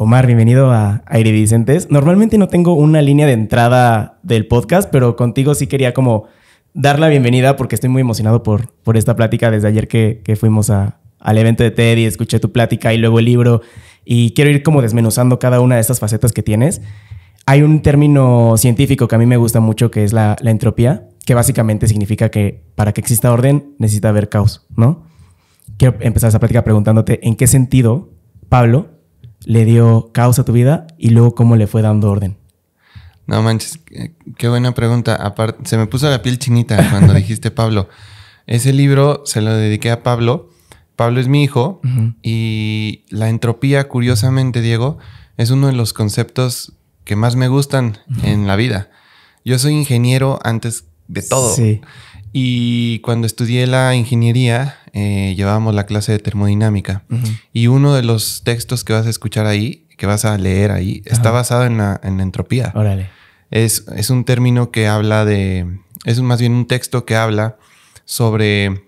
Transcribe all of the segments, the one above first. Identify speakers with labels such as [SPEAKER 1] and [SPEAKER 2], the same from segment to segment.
[SPEAKER 1] Omar, bienvenido a Aire Vicentes. Normalmente no tengo una línea de entrada del podcast, pero contigo sí quería como dar la bienvenida porque estoy muy emocionado por, por esta plática desde ayer que, fuimos al evento de TED y escuché tu plática y luego el libro y quiero ir como desmenuzando cada una de estas facetas que tienes. Hay un término científico que a mí me gusta mucho que es la, la entropía, que básicamente significa que para que exista orden necesita haber caos, ¿no? Quiero empezar esa plática preguntándote en qué sentido, Pablo, le dio causa a tu vida y luego cómo le fue dando orden?
[SPEAKER 2] No manches, eh, qué buena pregunta. Aparte, se me puso la piel chinita cuando dijiste Pablo. Ese libro se lo dediqué a Pablo. Pablo es mi hijo y la entropía, curiosamente, Diego, es uno de los conceptos que más me gustan en la vida. Yo soy ingeniero antes de todo. Sí. Y cuando estudié la ingeniería, eh, llevábamos la clase de termodinámica. Y uno de los textos que vas a escuchar ahí, que vas a leer ahí, está basado en la, entropía. Órale. Es, un término que habla de. Es más bien un texto que habla sobre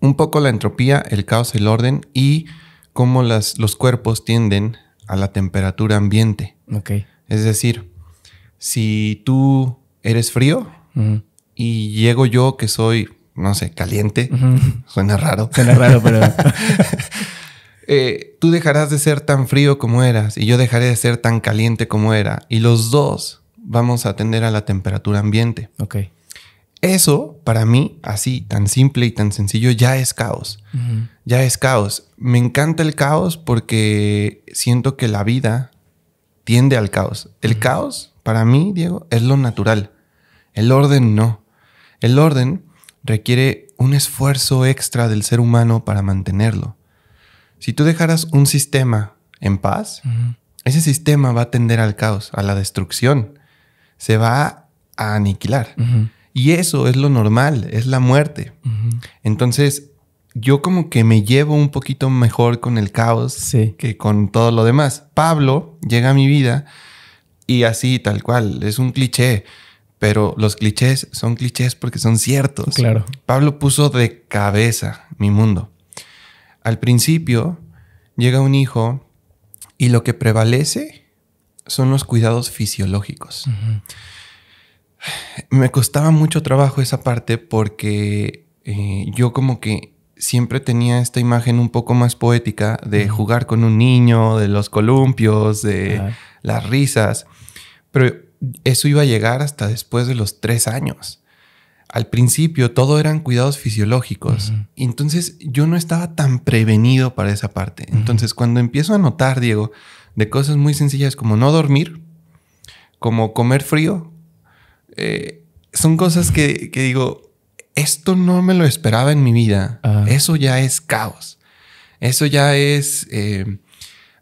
[SPEAKER 2] un poco la entropía, el caos, el orden y cómo los cuerpos tienden a la temperatura ambiente. Ok. Es decir, si tú eres frío, y llego yo que soy, no sé, caliente. Suena raro. Suena raro, pero... Eh, tú dejarás de ser tan frío como eras y yo dejaré de ser tan caliente como era. Y los dos vamos a atender a la temperatura ambiente. Ok. Eso, para mí, así, tan simple y tan sencillo, ya es caos. Ya es caos. Me encanta el caos porque siento que la vida tiende al caos. El caos, para mí, Diego, es lo natural. El orden no. El orden requiere un esfuerzo extra del ser humano para mantenerlo. Si tú dejaras un sistema en paz, ese sistema va a tender al caos, a la destrucción, se va a aniquilar. Y eso es lo normal, es la muerte. Entonces, yo como que me llevo un poquito mejor con el caos que con todo lo demás. Pablo llega a mi vida y así, tal cual, es un cliché pero los clichés son clichés porque son ciertos. Claro. Pablo puso de cabeza mi mundo. Al principio llega un hijo y lo que prevalece son los cuidados fisiológicos. Me costaba mucho trabajo esa parte porque eh, yo como que siempre tenía esta imagen un poco más poética de jugar con un niño, de los columpios, de las risas. Pero eso iba a llegar hasta después de los tres años. Al principio todo eran cuidados fisiológicos. Entonces yo no estaba tan prevenido para esa parte. Entonces cuando empiezo a notar, Diego, de cosas muy sencillas como no dormir, como comer frío, eh, son cosas que, digo, esto no me lo esperaba en mi vida. Eso ya es caos. Eso ya es... Eh,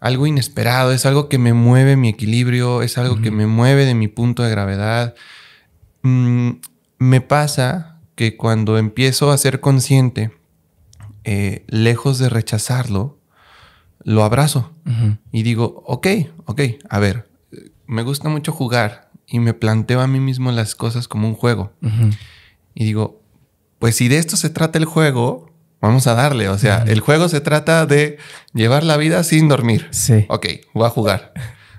[SPEAKER 2] algo inesperado, es algo que me mueve mi equilibrio, es algo que me mueve de mi punto de gravedad. Mm, me pasa que cuando empiezo a ser consciente, eh, lejos de rechazarlo, lo abrazo y digo, ok, ok, a ver, me gusta mucho jugar y me planteo a mí mismo las cosas como un juego. Y digo, pues si de esto se trata el juego, Vamos a darle, o sea, el juego se trata de llevar la vida sin dormir. Sí. Ok, voy a jugar.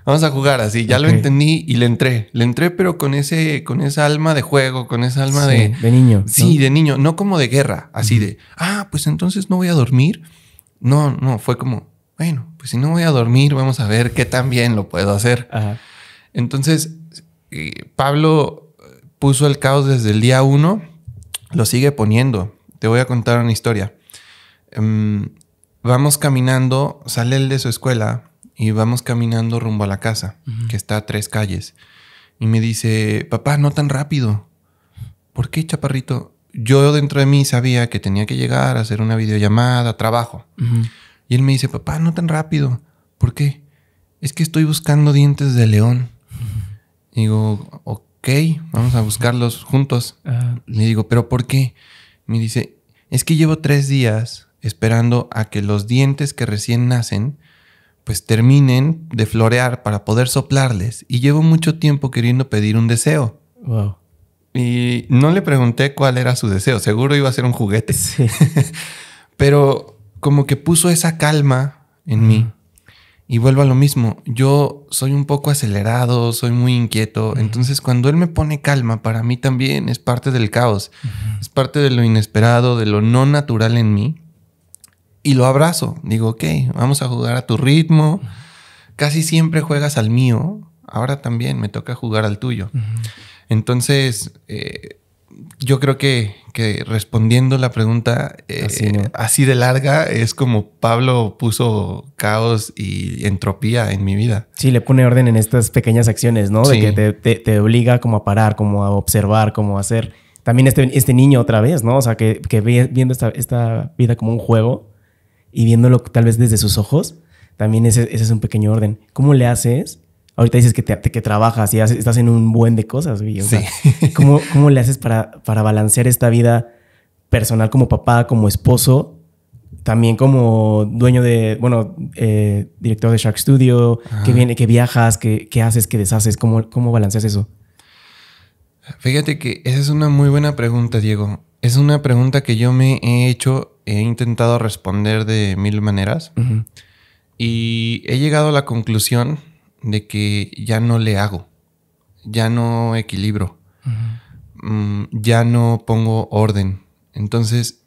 [SPEAKER 2] Vamos a jugar así, ya lo entendí y le entré. Le entré, pero con ese, con esa alma de juego, con esa alma de. De niño. Sí, de niño, no como de guerra, así de, ah, pues entonces no voy a dormir. No, no, fue como, bueno, pues si no voy a dormir, vamos a ver qué tan bien lo puedo hacer. Entonces, eh, Pablo puso el caos desde el día uno, lo sigue poniendo. Te voy a contar una historia. Em, vamos caminando, sale él de su escuela y vamos caminando rumbo a la casa, que está a tres calles. Y me dice, papá, no tan rápido. ¿Por qué, chaparrito? Yo dentro de mí sabía que tenía que llegar a hacer una videollamada, trabajo. Y él me dice, papá, no tan rápido. ¿Por qué? Es que estoy buscando dientes de león. digo, ok, vamos a buscarlos juntos. Ah. Le digo, pero ¿por qué? Me dice, es que llevo tres días esperando a que los dientes que recién nacen pues terminen de florear para poder soplarles y llevo mucho tiempo queriendo pedir un deseo. Wow. Y no le pregunté cuál era su deseo, seguro iba a ser un juguete. Sí. Pero como que puso esa calma en mí y vuelvo a lo mismo, yo soy un poco acelerado, soy muy inquieto, entonces cuando él me pone calma, para mí también es parte del caos, es parte de lo inesperado, de lo no natural en mí. Y lo abrazo, digo, ok, vamos a jugar a tu ritmo, casi siempre juegas al mío, ahora también me toca jugar al tuyo. Entonces, eh, yo creo que, que, respondiendo la pregunta eh, así, de larga es como Pablo puso caos y entropía en mi vida.
[SPEAKER 1] Sí, le pone orden en estas pequeñas acciones, ¿no? De que te, obliga como a parar, como a observar, como a hacer. También este, este niño otra vez, ¿no? O sea, que, viendo esta, vida como un juego y viéndolo tal vez desde sus ojos, también ese, ese es un pequeño orden. ¿Cómo le haces Ahorita dices que, que trabajas y estás en un buen de cosas, ¿cómo, le haces para, para balancear esta vida personal como papá, como esposo, también como dueño de, bueno, eh, director de Shark Studio, que, viene, que viajas, que, haces, que deshaces? ¿Cómo, ¿Cómo balanceas eso?
[SPEAKER 2] Fíjate que esa es una muy buena pregunta, Diego.
[SPEAKER 1] Es una pregunta que yo me he hecho,
[SPEAKER 2] he intentado responder de mil maneras y he llegado a la conclusión de que ya no le hago, ya no equilibro, mm, ya no pongo orden. Entonces,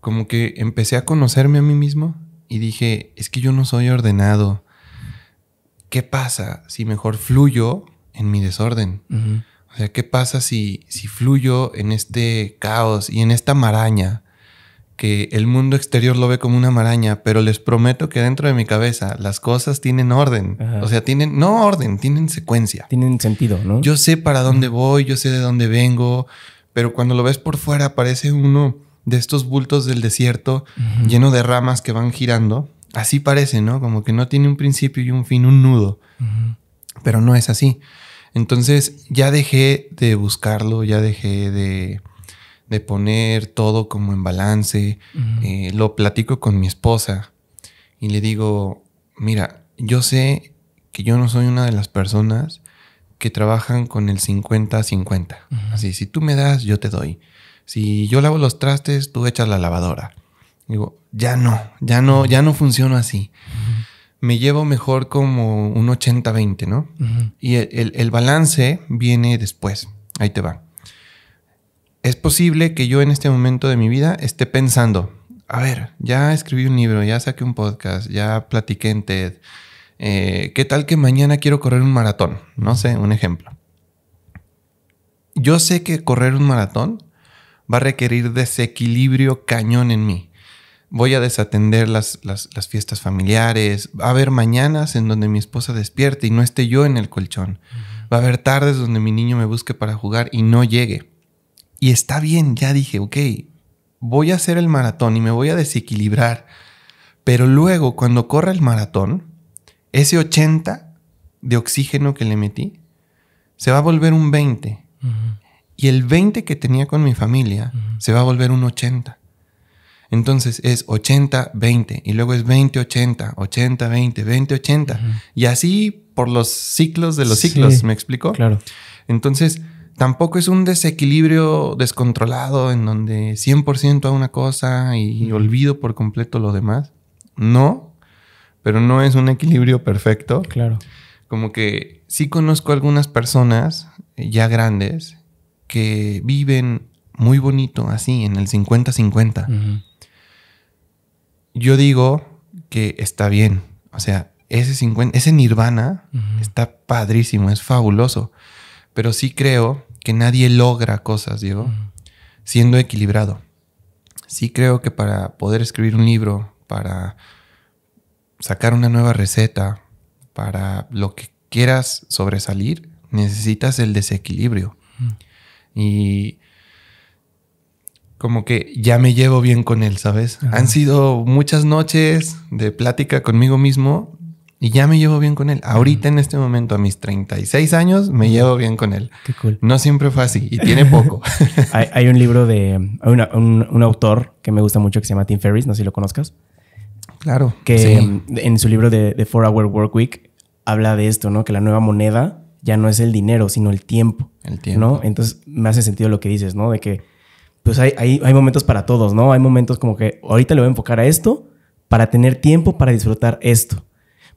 [SPEAKER 2] como que empecé a conocerme a mí mismo y dije, es que yo no soy ordenado. ¿Qué pasa si mejor fluyo en mi desorden? O sea, ¿qué pasa si, si fluyo en este caos y en esta maraña? que el mundo exterior lo ve como una maraña, pero les prometo que dentro de mi cabeza las cosas tienen orden. O sea, tienen, no orden, tienen secuencia. Tienen sentido, ¿no? Yo sé para dónde voy, yo sé de dónde vengo, pero cuando lo ves por fuera parece uno de estos bultos del desierto lleno de ramas que van girando. Así parece, ¿no? Como que no tiene un principio y un fin, un nudo. Pero no es así. Entonces ya dejé de buscarlo, ya dejé de de poner todo como en balance. Eh, lo platico con mi esposa y le digo, mira, yo sé que yo no soy una de las personas que trabajan con el 50-50. Así, si tú me das, yo te doy. Si yo lavo los trastes, tú echas la lavadora. Digo, ya no, ya no, ya no funciono así. Me llevo mejor como un 80-20, ¿no? Y el balance viene después. Ahí te va es posible que yo en este momento de mi vida esté pensando, a ver, ya escribí un libro, ya saqué un podcast, ya platiqué en TED, eh, ¿qué tal que mañana quiero correr un maratón? No sé, un ejemplo. Yo sé que correr un maratón va a requerir desequilibrio cañón en mí. Voy a desatender las, las fiestas familiares, va a haber mañanas en donde mi esposa despierte y no esté yo en el colchón, va a haber tardes donde mi niño me busque para jugar y no llegue y está bien, ya dije, ok, voy a hacer el maratón y me voy a desequilibrar. Pero luego, cuando corra el maratón, ese 80 de oxígeno que le metí se va a volver un 20. Y el 20 que tenía con mi familia se va a volver un 80. Entonces es 80-20 y luego es 20-80, 80-20, 20-80. Y así por los ciclos de los ciclos, ¿me explico? Claro. Entonces tampoco es un desequilibrio descontrolado en donde 100% a una cosa y olvido por completo lo demás. No, pero no es un equilibrio perfecto. Claro. Como que sí conozco algunas personas eh, ya grandes que viven muy bonito así, en el 50-50. Yo digo que está bien. O sea, ese 50, ese nirvana está padrísimo, es fabuloso. Pero sí creo que nadie logra cosas, Diego, siendo equilibrado. Sí creo que para poder escribir un libro, para sacar una nueva receta, para lo que quieras sobresalir, necesitas el desequilibrio. Y como que ya me llevo bien con él, ¿sabes? Han sido muchas noches de plática conmigo mismo y ya me llevo bien con él. Ahorita en este momento, a mis 36 años, me llevo bien con él. Qué cool. No siempre
[SPEAKER 1] fue así y tiene poco. hay, un libro de un, autor que me gusta mucho que se llama Tim Ferriss, no sé si lo conozcas.
[SPEAKER 2] Claro. Que
[SPEAKER 1] en su libro de, Four Hour Work Week habla de esto, ¿no? Que la nueva moneda ya no es el dinero, sino el tiempo. El tiempo. ¿No? Entonces me hace sentido lo que dices, ¿no? De que pues hay, hay, hay momentos para todos, ¿no? Hay momentos como que ahorita le voy a enfocar a esto para tener tiempo para disfrutar esto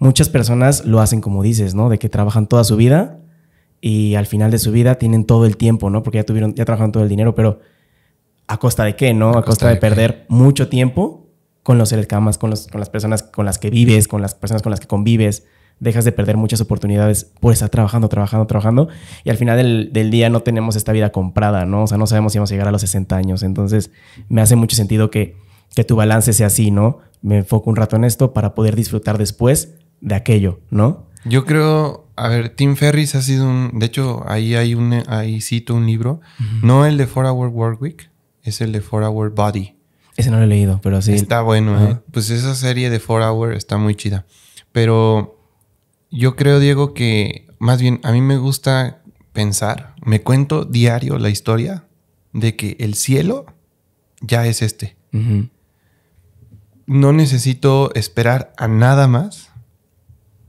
[SPEAKER 1] muchas personas lo hacen como dices, ¿no? De que trabajan toda su vida y al final de su vida tienen todo el tiempo, ¿no? Porque ya tuvieron, ya trabajaron todo el dinero, pero ¿a costa de qué, no? A, costa, de, perder mucho tiempo con los el con, los, con las personas con las que vives, con las personas con las que convives. Dejas de perder muchas oportunidades pues estar trabajando, trabajando, trabajando. Y al final del, día no tenemos esta vida comprada, ¿no? O sea, no sabemos si vamos a llegar a los 60 años. Entonces, me hace mucho sentido que, que tu balance sea así, ¿no? Me enfoco un rato en esto para poder disfrutar después de aquello, ¿no?
[SPEAKER 2] Yo creo, a ver, Tim Ferris ha sido un, de hecho, ahí hay un, ahí cito un libro, no el de Four Hour Week, es el de Four Hour Body.
[SPEAKER 1] Ese no lo he leído, pero sí. Está bueno, ¿eh?
[SPEAKER 2] Pues esa serie de Four Hour está muy chida. Pero yo creo, Diego, que más bien a mí me gusta pensar, me cuento diario la historia de que el cielo ya es este. No necesito esperar a nada más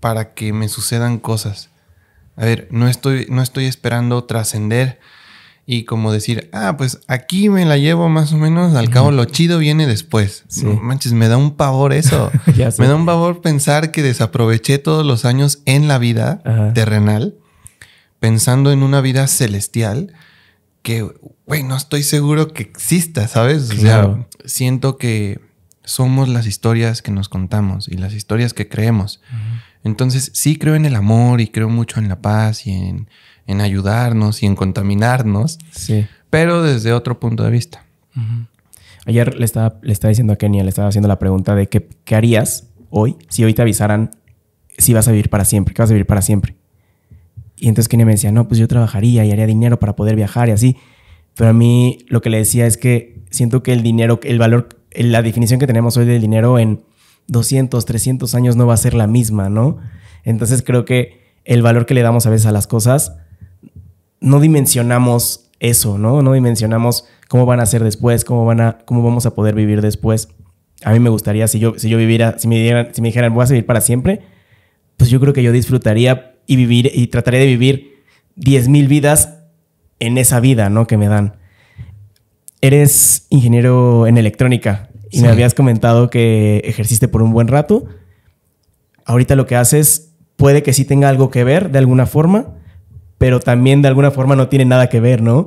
[SPEAKER 2] para que me sucedan cosas. A ver, no estoy, no estoy esperando trascender y como decir, ah, pues aquí me la llevo más o menos, al cabo lo chido viene después. No manches, me da un pavor eso. me da un pavor pensar que desaproveché todos los años en la vida terrenal, pensando en una vida celestial que, güey, no estoy seguro que exista, ¿sabes? O sea, siento que somos las historias que nos contamos y las historias que creemos. Entonces sí creo en el amor y creo mucho en la paz y en, ayudarnos y en contaminarnos,
[SPEAKER 1] sí. pero desde otro punto de vista. Ayer le estaba, le diciendo a Kenia, le estaba haciendo la pregunta de qué, qué harías hoy si hoy te avisaran si vas a vivir para siempre, que vas a vivir para siempre. Y entonces Kenia me decía, no, pues yo trabajaría y haría dinero para poder viajar y así. Pero a mí lo que le decía es que siento que el dinero, el valor, la definición que tenemos hoy del dinero en 200, 300 años no va a ser la misma, ¿no? Entonces creo que el valor que le damos a veces a las cosas, no dimensionamos eso, ¿no? No dimensionamos cómo van a ser después, cómo, van a, cómo vamos a poder vivir después. A mí me gustaría, si yo, si yo viviera, si me, dieran, si me dijeran, voy a vivir para siempre, pues yo creo que yo disfrutaría y vivir y trataré de vivir 10.000 vidas en esa vida, ¿no? Que me dan. Eres ingeniero en electrónica. Y me habías comentado que ejerciste por un buen rato. Ahorita lo que haces puede que sí tenga algo que ver de alguna forma, pero también de alguna forma no tiene nada que ver, ¿no?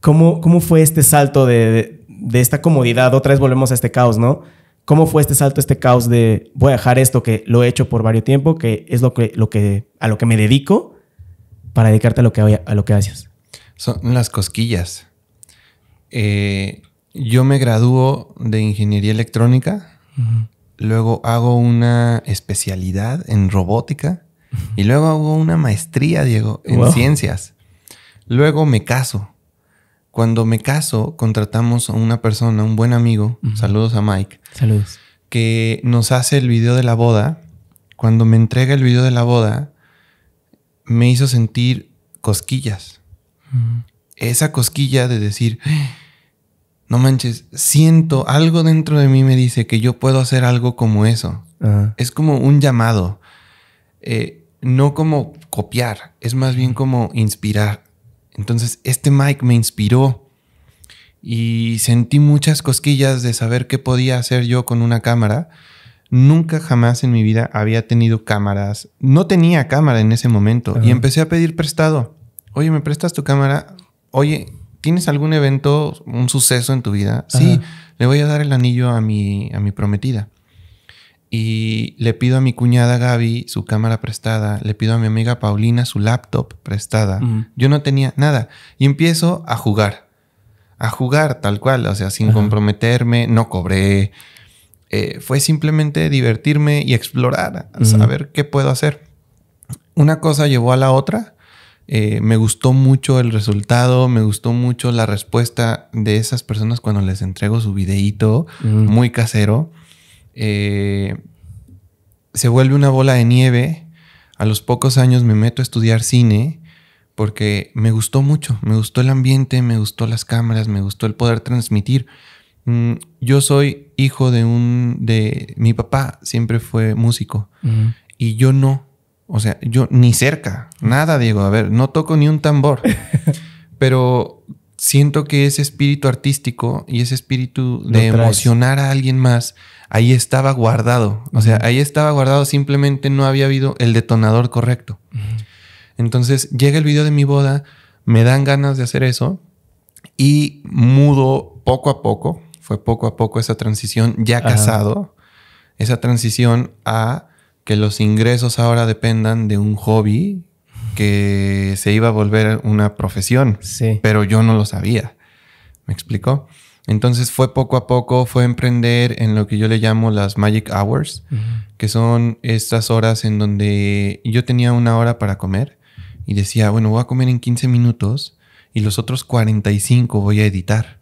[SPEAKER 1] ¿Cómo, cómo fue este salto de, esta comodidad? Otra vez volvemos a este caos, ¿no? ¿Cómo fue este salto, este caos de voy a dejar esto que lo he hecho por varios tiempo, que es lo que, lo que, a lo que me dedico, para dedicarte a lo que, a lo que haces? Son las cosquillas.
[SPEAKER 2] Eh, yo me gradúo de ingeniería electrónica, luego hago una especialidad en robótica y luego hago una maestría, Diego, en ciencias. Luego me caso. Cuando me caso, contratamos a una persona, un buen amigo, saludos a Mike. Saludos. Que nos hace el video de la boda. Cuando me entrega el video de la boda, me hizo sentir cosquillas. Esa cosquilla de decir, no manches, siento algo dentro de mí me dice que yo puedo hacer algo como eso. Es como un llamado. Eh, no como copiar, es más bien como inspirar. Entonces, este mic me inspiró y sentí muchas cosquillas de saber qué podía hacer yo con una cámara. Nunca jamás en mi vida había tenido cámaras. No tenía cámara en ese momento y empecé a pedir prestado. Oye, ¿me prestas tu cámara? Oye, ¿Tienes algún evento, un suceso en tu vida? Sí, le voy a dar el anillo a mi, a mi prometida. Y le pido a mi cuñada Gaby su cámara prestada, le pido a mi amiga Paulina su laptop prestada. Yo no tenía nada. Y empiezo a jugar, a jugar tal cual, o sea, sin comprometerme, no cobré. Eh, fue simplemente divertirme y explorar, A saber qué puedo hacer. Una cosa llevó a la otra eh, me gustó mucho el resultado, me gustó mucho la respuesta de esas personas cuando les entrego su videíto, mm. muy casero. Eh, se vuelve una bola de nieve. A los pocos años me meto a estudiar cine porque me gustó mucho, me gustó el ambiente, me gustó las cámaras, me gustó el poder transmitir. Mm, yo soy hijo de un de mi papá siempre fue músico mm. y yo no o sea, yo ni cerca, nada digo, a ver, no toco ni un tambor, pero siento que ese espíritu artístico y ese espíritu de emocionar a alguien más, ahí estaba guardado. O sea, ahí estaba guardado, simplemente no había habido el detonador correcto. Entonces llega el video de mi boda, me dan ganas de hacer eso y mudo poco a poco, fue poco a poco esa transición, ya casado, esa transición a que los ingresos ahora dependan de un hobby que se iba a volver una profesión, pero yo no lo sabía. ¿Me explicó? Entonces fue poco a poco, fue emprender en lo que yo le llamo las Magic Hours, que son estas horas en donde yo tenía una hora para comer y decía, bueno, voy a comer en 15 minutos y los otros 45 voy a editar.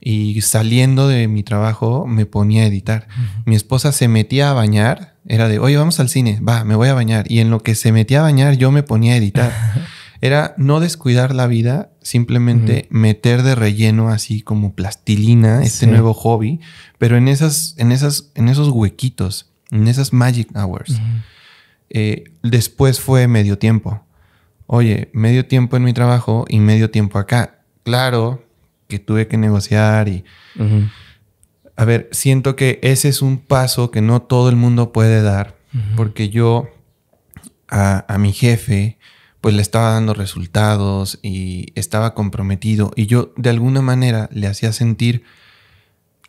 [SPEAKER 2] Y saliendo de mi trabajo me ponía a editar. Mi esposa se metía a bañar era de, oye, vamos al cine, va, me voy a bañar. Y en lo que se metía a bañar, yo me ponía a editar. Era no descuidar la vida, simplemente meter de relleno así como plastilina este nuevo hobby, pero en esas, en esas, en esos huequitos, en esas magic hours. Eh, después fue medio tiempo. Oye, medio tiempo en mi trabajo y medio tiempo acá. Claro que tuve que negociar y a ver, siento que ese es un paso que no todo el mundo puede dar, porque yo a, mi jefe, pues le estaba dando resultados y estaba comprometido, y yo de alguna manera le hacía sentir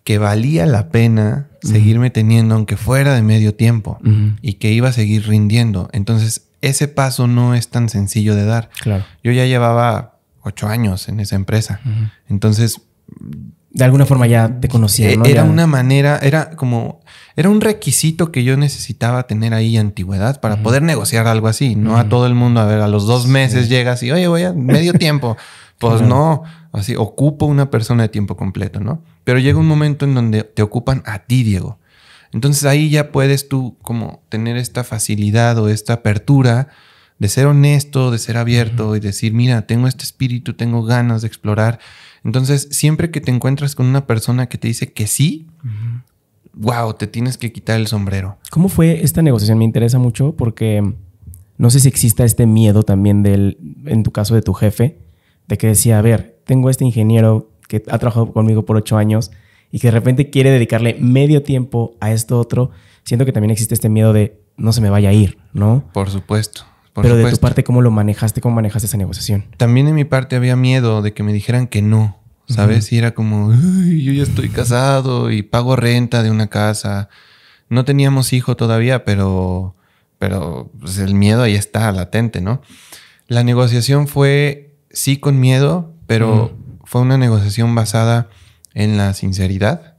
[SPEAKER 2] que valía la pena seguirme teniendo, aunque fuera de medio tiempo, y que iba a seguir rindiendo. Entonces, ese paso no es tan sencillo de dar. Claro. Yo ya llevaba ocho años en esa empresa. Entonces, de alguna forma ya te conocía. E era una manera, era como, era un requisito que yo necesitaba tener ahí antigüedad para poder negociar algo así. No a todo el mundo, a ver, a los dos meses llegas y, oye, voy a medio tiempo. Pues no, así ocupo una persona de tiempo completo, ¿no? Pero llega un momento en donde te ocupan a ti, Diego. Entonces ahí ya puedes tú como tener esta facilidad o esta apertura de ser honesto, de ser abierto y decir, mira, tengo este espíritu, tengo ganas de explorar entonces, siempre que te encuentras con una persona que te dice que sí, wow, te tienes que quitar el sombrero.
[SPEAKER 1] ¿Cómo fue esta negociación? Me interesa mucho porque no sé si exista este miedo también del, en tu caso de tu jefe, de que decía, a ver, tengo este ingeniero que ha trabajado conmigo por ocho años y que de repente quiere dedicarle medio tiempo a esto otro, siento que también existe este miedo de no se me vaya a ir, ¿no? Por supuesto. Pero de tu parte, ¿cómo lo manejaste? ¿Cómo manejaste esa negociación?
[SPEAKER 2] También en mi parte había miedo de que me dijeran que no, ¿sabes? Y era como,
[SPEAKER 1] yo ya estoy casado
[SPEAKER 2] y pago renta de una casa. No teníamos hijo todavía, pero, pero pues, el miedo ahí está latente, ¿no? La negociación fue sí con miedo, pero fue una negociación basada en la sinceridad,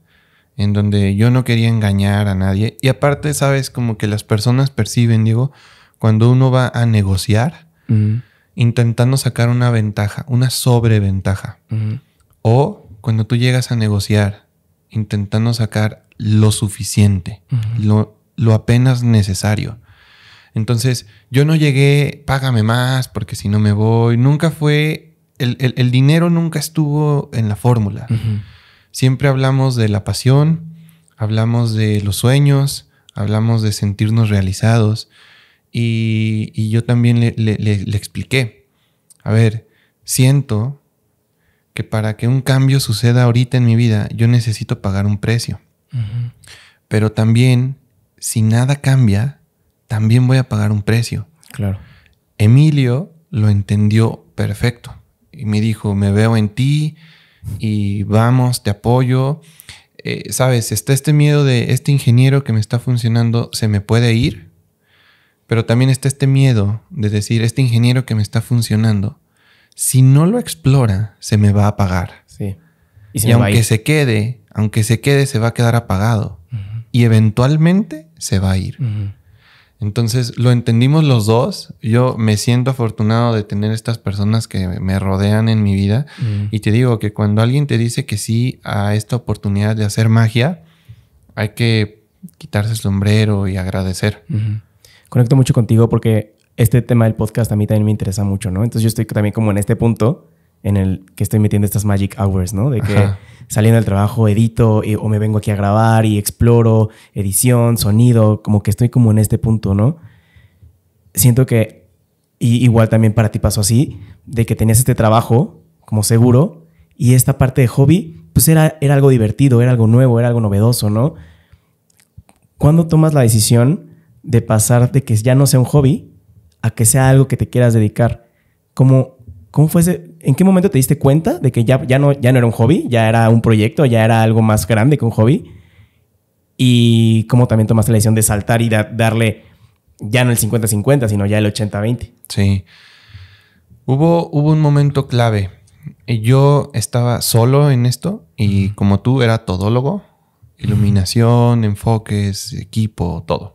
[SPEAKER 2] en donde yo no quería engañar a nadie. Y aparte, sabes, como que las personas perciben, digo cuando uno va a negociar intentando sacar una ventaja, una sobreventaja. O cuando tú llegas a negociar intentando sacar lo suficiente, lo, apenas necesario. Entonces, yo no llegué, págame más, porque si no me voy. Nunca fue, el dinero nunca estuvo en la fórmula. Siempre hablamos de la pasión, hablamos de los sueños, hablamos de sentirnos realizados, y, yo también le, expliqué, a ver, siento que para que un cambio suceda ahorita en mi vida, yo necesito pagar un precio. Pero también, si nada cambia, también voy a pagar un precio. Claro. Emilio lo entendió perfecto y me dijo, me veo en ti y vamos, te apoyo. Eh, Sabes, está este miedo de este ingeniero que me está funcionando, se me puede ir. Pero también está este miedo de decir, este ingeniero que me está funcionando, si no lo explora, se me va a apagar. Sí. Y, aunque se quede, aunque se quede, se va a quedar apagado. Y eventualmente se va a ir. Entonces lo entendimos los dos. Yo me siento afortunado de tener estas personas que me rodean en mi vida. Y te digo que cuando alguien te dice que sí a esta oportunidad de hacer magia,
[SPEAKER 1] hay que quitarse el sombrero y agradecer conecto mucho contigo porque este tema del podcast a mí también me interesa mucho, ¿no? Entonces yo estoy también como en este punto en el que estoy metiendo estas magic hours, ¿no? De que saliendo del trabajo edito o me vengo aquí a grabar y exploro edición, sonido, como que estoy como en este punto, ¿no? Siento que y igual también para ti pasó así, de que tenías este trabajo como seguro y esta parte de hobby, pues era, era algo divertido, era algo nuevo, era algo novedoso, ¿no? ¿Cuándo tomas la decisión de pasar de que ya no sea un hobby a que sea algo que te quieras dedicar? ¿Cómo, cómo fue ese, ¿En qué momento te diste cuenta de que ya, ya, no, ya no era un hobby, ya era un proyecto, ya era algo más grande que un hobby? Y cómo también tomaste la decisión de saltar y darle ya no el 50-50, sino ya el 80-20. Sí. Hubo, hubo un momento clave.
[SPEAKER 2] Eh, yo estaba solo en esto y como tú era todólogo, iluminación, enfoques, equipo, todo.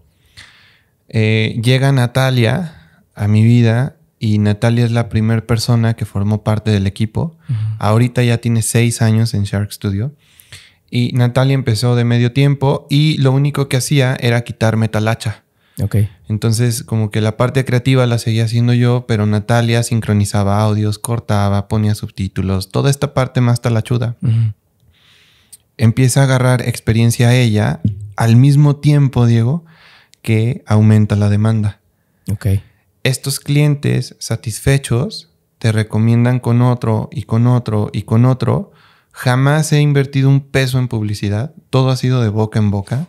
[SPEAKER 2] Eh, llega Natalia a mi vida y Natalia es la primera persona que formó parte del equipo. Ahorita ya tiene seis años en Shark Studio. Y Natalia empezó de medio tiempo y lo único que hacía era quitarme talacha. Ok. Entonces, como que la parte creativa la seguía haciendo yo, pero Natalia sincronizaba audios, cortaba, ponía subtítulos, toda esta parte más talachuda. Empieza a agarrar experiencia a ella. Al mismo tiempo, Diego, que aumenta la demanda. Okay. Estos clientes satisfechos te recomiendan con otro y con otro y con otro. Jamás he invertido un peso en publicidad, todo ha sido de boca en boca.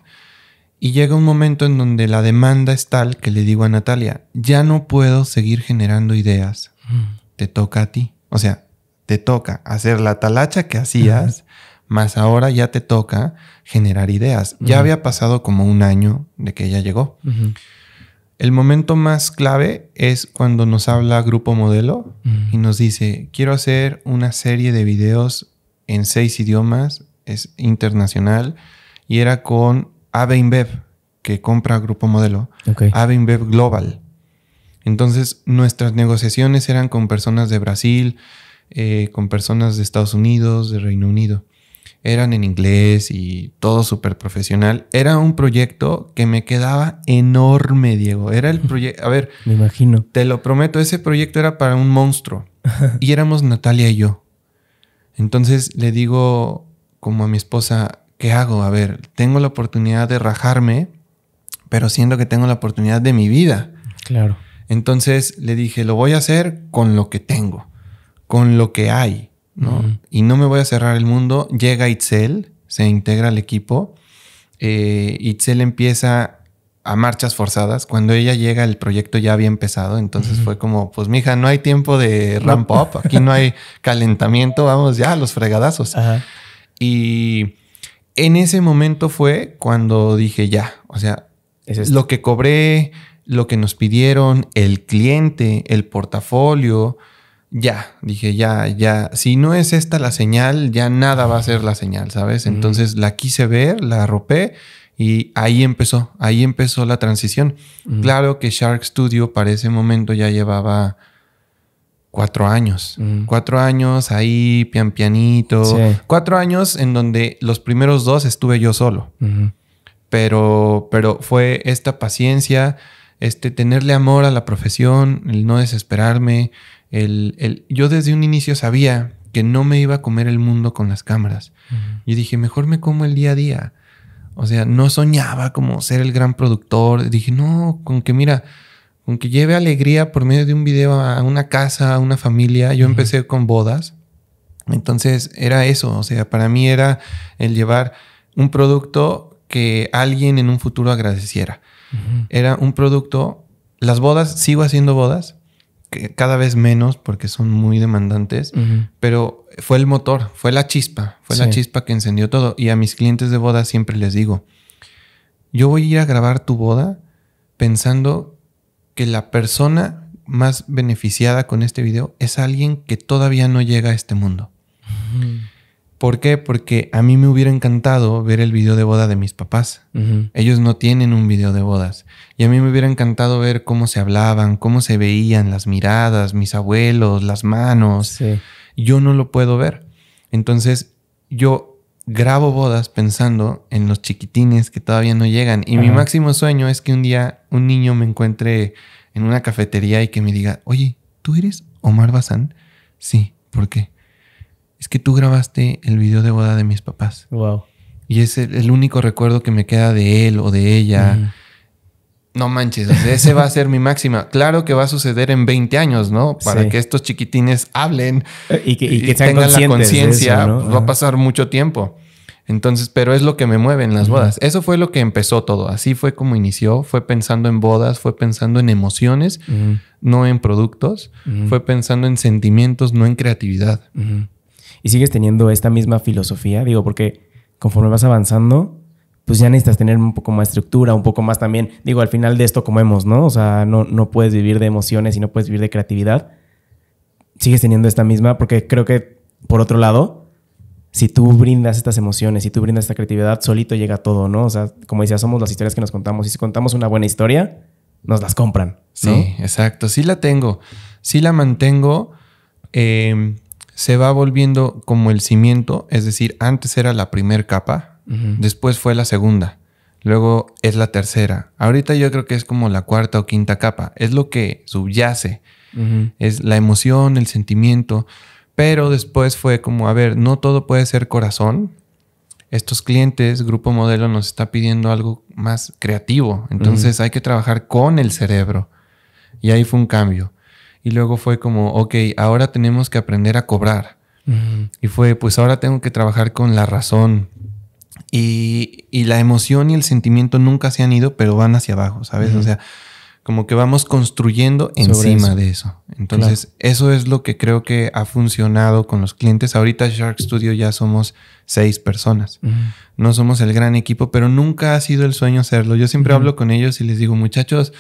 [SPEAKER 2] Y llega un momento en donde la demanda es tal que le digo a Natalia, ya no puedo seguir generando ideas, mm. te toca a ti. O sea, te toca hacer la talacha que hacías más ahora ya te toca generar ideas. Ya había pasado como un año de que ella llegó. El momento más clave es cuando nos habla Grupo Modelo y nos dice, quiero hacer una serie de videos en seis idiomas, es internacional, y era con Ave InBev, que compra Grupo Modelo, Ave InBev Global. Entonces, nuestras negociaciones eran con personas de Brasil, eh, con personas de Estados Unidos, de Reino Unido eran en inglés y todo súper profesional. Era un proyecto que me quedaba enorme, Diego. Era el proyecto, a ver, me imagino. Te lo prometo, ese proyecto era para un monstruo. y éramos Natalia y yo. Entonces le digo como a mi esposa, ¿qué hago? A ver, tengo la oportunidad de rajarme, pero siento que tengo la oportunidad de mi vida. Claro. Entonces le dije, lo voy a hacer con lo que tengo, con lo que hay y no me voy a cerrar el mundo. Llega Itzel, se integra al equipo. Eh, Itzel empieza a marchas forzadas. Cuando ella llega, el proyecto ya había empezado. Entonces fue como, pues mija, no hay tiempo de ramp up. Aquí no hay calentamiento. Vamos ya a los fregadazos. Y en ese momento fue cuando dije ya. O sea, lo que cobré, lo que nos pidieron, el cliente, el portafolio, ya, dije, ya, ya, si no es esta la señal, ya nada va a ser la señal, ¿sabes? Entonces la quise ver, la arropé y ahí empezó, ahí empezó la transición. Claro que Shark Studio para ese momento ya llevaba cuatro años, cuatro años ahí, pian pianito, cuatro años en donde los primeros dos estuve yo solo, pero, pero fue esta paciencia, este tenerle amor a la profesión, el no desesperarme, el, yo desde un inicio sabía que no me iba a comer el mundo con las cámaras. Y dije, mejor me como el día a día. O sea, no soñaba como ser el gran productor. Dije, no, con que mira, con que lleve alegría por medio de un video a una casa, a una familia. Yo empecé con bodas. Entonces era eso. O sea, para mí era el llevar un producto que alguien en un futuro agradeciera. Era un producto. Las bodas, sigo haciendo bodas, cada vez menos porque son muy demandantes, pero fue el motor, fue la chispa, fue la chispa que encendió todo. Y a mis clientes de boda siempre les digo, yo voy a ir a grabar tu boda pensando que la persona más beneficiada con este video es alguien que todavía no llega a este mundo. ¿Por qué? Porque a mí me hubiera encantado ver el video de boda de mis papás. Ellos no tienen un video de bodas. Y a mí me hubiera encantado ver cómo se hablaban, cómo se veían las miradas, mis abuelos, las manos. Yo no lo puedo ver. Entonces, yo grabo bodas pensando en los chiquitines que todavía no llegan. Y mi máximo sueño es que un día un niño me encuentre en una cafetería y que me diga, oye, ¿tú eres Omar Bazán? Sí, ¿por qué? es que tú grabaste el video de boda de mis papás. Wow. Y es el, único recuerdo que me queda de él o de ella. No manches, ese va a ser mi máxima. Claro que va a suceder en 20 años, ¿no? Para que estos chiquitines hablen y que, tengan la conciencia, va a pasar mucho tiempo. Entonces, pero es lo que me mueve en las bodas. Eso fue lo que empezó todo. Así fue como inició. Fue pensando en bodas, fue pensando en emociones, no en productos. Fue pensando en sentimientos, no en creatividad
[SPEAKER 1] y sigues teniendo esta misma filosofía, digo, porque conforme vas avanzando, pues ya necesitas tener un poco más de estructura, un poco más también, digo, al final de esto comemos, ¿no? O sea, no, puedes vivir de emociones y no puedes vivir de creatividad. Sigues teniendo esta misma, porque creo que, por otro lado, si tú brindas estas emociones, si tú brindas esta creatividad, solito llega todo, ¿no? O sea, como decía, somos las historias que nos contamos. Y si contamos una buena historia, nos las compran. Sí, exacto. Sí la tengo. Sí la mantengo. Eh, se va
[SPEAKER 2] volviendo como el cimiento, es decir, antes era la primera capa, después fue la segunda, luego es la tercera. Ahorita yo creo que es como la cuarta o quinta capa, es lo que subyace, es la emoción, el sentimiento, pero después fue como, a ver, no todo puede ser corazón. Estos clientes, Grupo Modelo nos está pidiendo algo más creativo, entonces hay que trabajar con el cerebro. Y ahí fue un cambio. Y luego fue como, ok, ahora tenemos que aprender a cobrar. Y fue, pues ahora tengo que trabajar con la razón. Y, y, la emoción y el sentimiento nunca se han ido, pero van hacia abajo, ¿sabes? O sea, como que vamos construyendo encima de eso. Entonces, eso es lo que creo que ha funcionado con los clientes. Ahorita Shark Studio ya somos seis personas. No somos el gran equipo, pero nunca ha sido el sueño hacerlo. Yo siempre hablo con ellos y les digo, muchachos,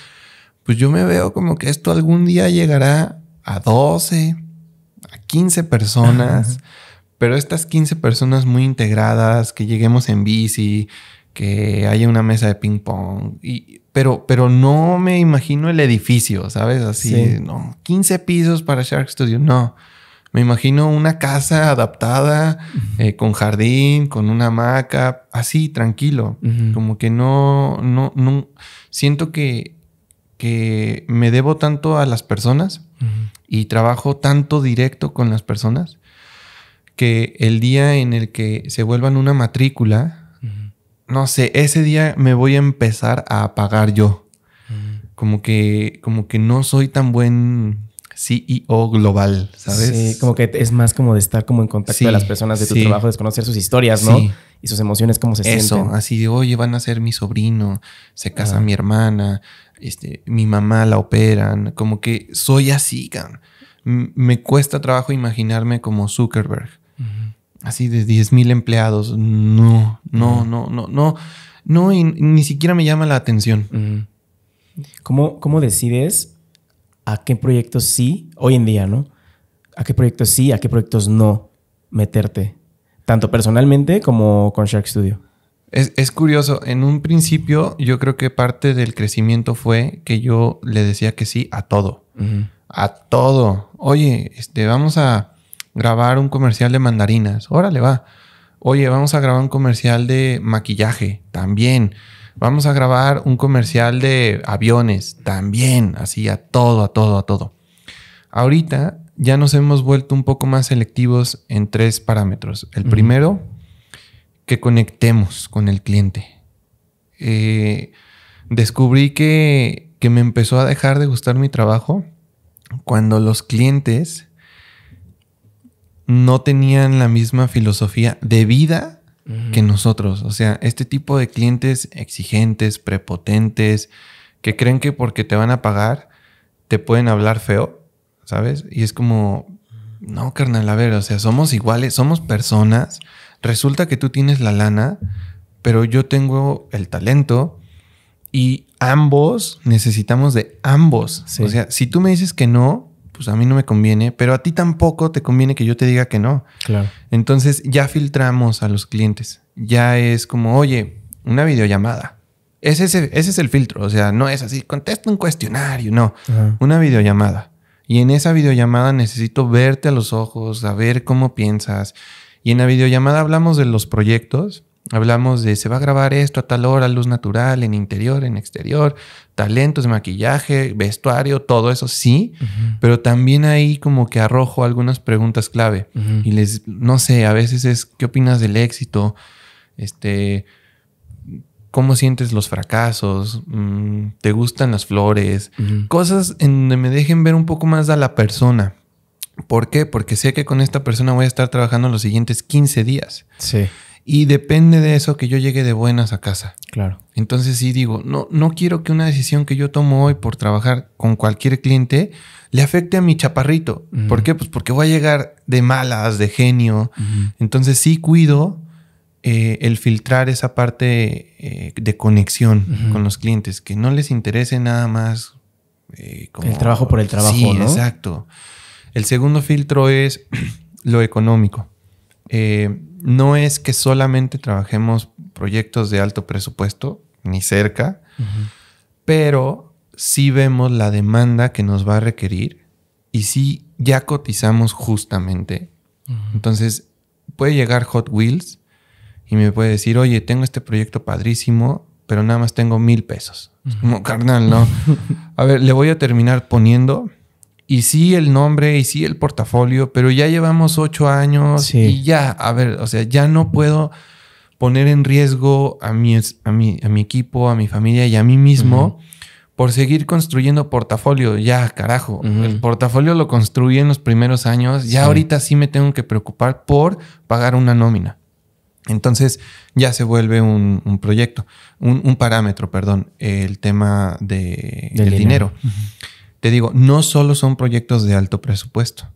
[SPEAKER 2] pues yo me veo como que esto algún día llegará a 12, a 15 personas, pero estas 15 personas muy integradas, que lleguemos en bici, que haya una mesa de ping pong, y, pero, pero no me imagino el edificio, ¿sabes? Así, no, 15 pisos para Shark Studio, no. Me imagino una casa adaptada, eh, con jardín, con una hamaca, así, tranquilo. Como que no, no, no, siento que que me debo tanto a las personas y trabajo tanto directo con las personas que el día en el que se vuelvan una matrícula, no sé, ese día me voy a empezar a apagar yo. Como que, como que no soy tan buen CEO global, ¿sabes? como que es más como de estar como en contacto de las personas de tu trabajo, trabajo, conocer sus historias, ¿no? Y sus emociones, cómo se Eso, sienten. Eso, así de, oye, van a ser mi sobrino, se casa mi hermana, este, mi mamá la operan, como que soy así, Me cuesta trabajo imaginarme como Zuckerberg. Así de 10.000 empleados. No, no, no, no, no.
[SPEAKER 1] No, ni siquiera me llama la atención. ¿Cómo, ¿Cómo, decides a qué proyectos sí, hoy en día, ¿no? ¿A qué proyectos sí, a qué proyectos no meterte? Tanto personalmente como con Shark Studio. Es, curioso,
[SPEAKER 2] en un principio yo creo que parte del crecimiento fue que yo le decía que sí a todo, a todo. Oye, este, vamos a grabar un comercial de mandarinas, órale va. Oye, vamos a grabar un comercial de maquillaje, también. Vamos a grabar un comercial de aviones, también, así a todo, a todo, a todo. Ahorita ya nos hemos vuelto un poco más selectivos en tres parámetros. El primero que conectemos con el cliente. Eh, descubrí que, me empezó a dejar de gustar mi trabajo cuando los clientes no tenían la misma filosofía de vida que nosotros. O sea, este tipo de clientes exigentes, prepotentes, que creen que porque te van a pagar, te pueden hablar feo, ¿sabes? Y es como, no, carnal, a ver, o sea, somos iguales, somos personas, resulta que tú tienes la lana, pero yo tengo el talento y ambos necesitamos de ambos. O sea, si tú me dices que no, pues a mí no me conviene, pero a ti tampoco te conviene que yo te diga que no. Claro. Entonces ya filtramos a los clientes. Ya es como, oye, una videollamada. Ese, ese, ese es el filtro. O sea, no es así, contesta un cuestionario, no. Una videollamada. Y en esa videollamada necesito verte a los ojos, saber cómo piensas, y en la videollamada hablamos de los proyectos, hablamos de se va a grabar esto a tal hora, luz natural, en interior, en exterior, talentos, maquillaje, vestuario, todo eso sí, pero también ahí como que arrojo algunas preguntas clave y les, no sé, a veces es, ¿qué opinas del éxito? Este, ¿Cómo sientes los fracasos? Mm, ¿Te gustan las flores? Cosas en donde me dejen ver un poco más a la persona. ¿Por qué? Porque sé que con esta persona voy a estar trabajando los siguientes 15 días. Sí. Y depende de eso que yo llegue de buenas a casa. Claro. Entonces sí digo, no, no quiero que una decisión que yo tomo hoy por trabajar con cualquier cliente le afecte a mi chaparrito. ¿Por qué? Pues porque voy a llegar de malas, de genio. Entonces sí cuido eh, el filtrar esa parte eh, de conexión con los clientes, que no les interese nada más. Eh, el trabajo por el trabajo. Sí, exacto. El segundo filtro es lo económico. Eh, no es que solamente trabajemos proyectos de alto presupuesto, ni cerca, pero sí vemos la demanda que nos va a requerir y sí ya cotizamos justamente. Entonces, puede llegar Hot Wheels y me puede decir, oye, tengo este proyecto padrísimo, pero nada más tengo mil pesos. Como carnal, ¿no? a ver, le voy a terminar poniendo y sí el nombre y sí el portafolio, pero ya llevamos ocho años y ya, a ver, o sea, ya no puedo poner en riesgo a mi, a mi, a mi equipo, a mi familia y a mí mismo. Por seguir construyendo portafolio, ya carajo, el portafolio lo construí en los primeros años, ya ahorita sí me tengo que preocupar por pagar una nómina. Entonces ya se vuelve un, proyecto, un, parámetro, perdón, el tema de, del el dinero te digo, no solo son proyectos de alto presupuesto.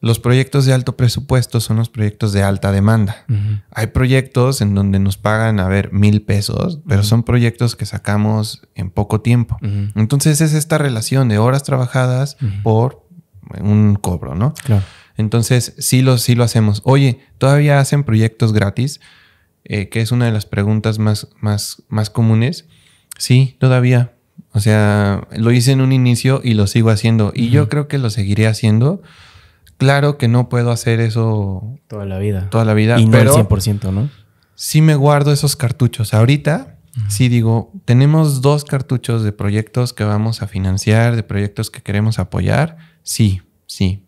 [SPEAKER 2] Los proyectos de alto presupuesto son los proyectos de alta demanda. Hay proyectos en donde nos pagan, a ver, mil pesos, pero son proyectos que sacamos en poco tiempo. Entonces es esta relación de horas trabajadas por un cobro, ¿no? Claro. Entonces sí lo, sí lo hacemos. Oye, ¿todavía hacen proyectos gratis? Eh, que es una de las preguntas más, más, más comunes. Sí, todavía. O sea, lo hice en un inicio y lo sigo haciendo. Y yo creo que lo seguiré haciendo. Claro que no puedo hacer eso.
[SPEAKER 1] Toda la vida. Toda la vida. Y no al 100%,
[SPEAKER 2] ¿no? Sí me guardo esos cartuchos. Ahorita sí digo, tenemos dos cartuchos de proyectos que vamos a financiar, de proyectos que queremos apoyar. Sí, sí.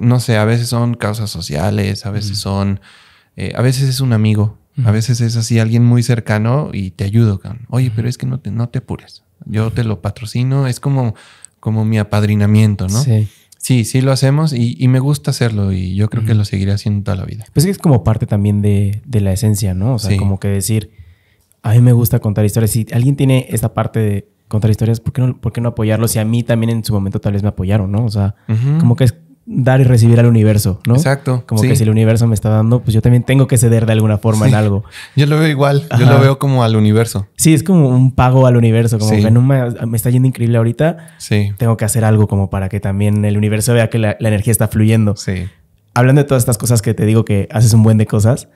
[SPEAKER 2] No sé, a veces son causas sociales, a veces son... Eh, a veces es un amigo, a veces es así alguien muy cercano y te ayudo. Oye, pero es que no te, no te apures yo te lo patrocino, es como, como mi apadrinamiento, ¿no? Sí. Sí, sí lo hacemos y, me gusta hacerlo y yo creo que lo seguiré haciendo toda la vida.
[SPEAKER 1] Pues es como parte también de, la esencia, ¿no? O sea, como que decir, a mí me gusta contar historias. Si alguien tiene esta parte de contar historias, ¿por qué no, por qué no apoyarlo? Si a mí también en su momento tal vez me apoyaron, ¿no? O sea, como que es dar y recibir al universo, ¿no? Exacto. Como que si el universo me está dando, pues yo también tengo que ceder de alguna forma en algo. Yo lo veo igual, yo lo veo como al universo. Sí, es como un pago al universo, como que me, está yendo increíble ahorita. Sí. Tengo que hacer algo como para que también el universo vea que la, energía está fluyendo. Sí. Hablando de todas estas cosas que te digo que haces un buen de cosas,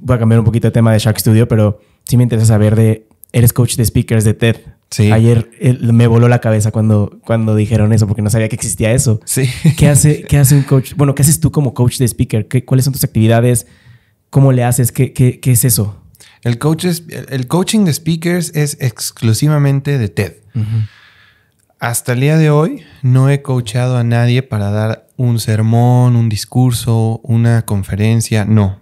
[SPEAKER 1] voy a cambiar un poquito de tema de Shark Studio, pero sí me interesa saber de, eres coach de speakers de TED. Ayer eh, me voló la cabeza cuando, cuando dijeron eso, porque no sabía que existía eso. ¿Qué hace, qué hace un coach? Bueno, ¿qué haces tú como coach de speaker? ¿Cuáles son tus actividades? ¿Cómo le haces? ¿Qué, qué, es eso? El, coach es, el coaching de
[SPEAKER 2] speakers es exclusivamente de TED. Hasta el día de hoy no he coachado a nadie para dar un sermón, un discurso, una conferencia, no.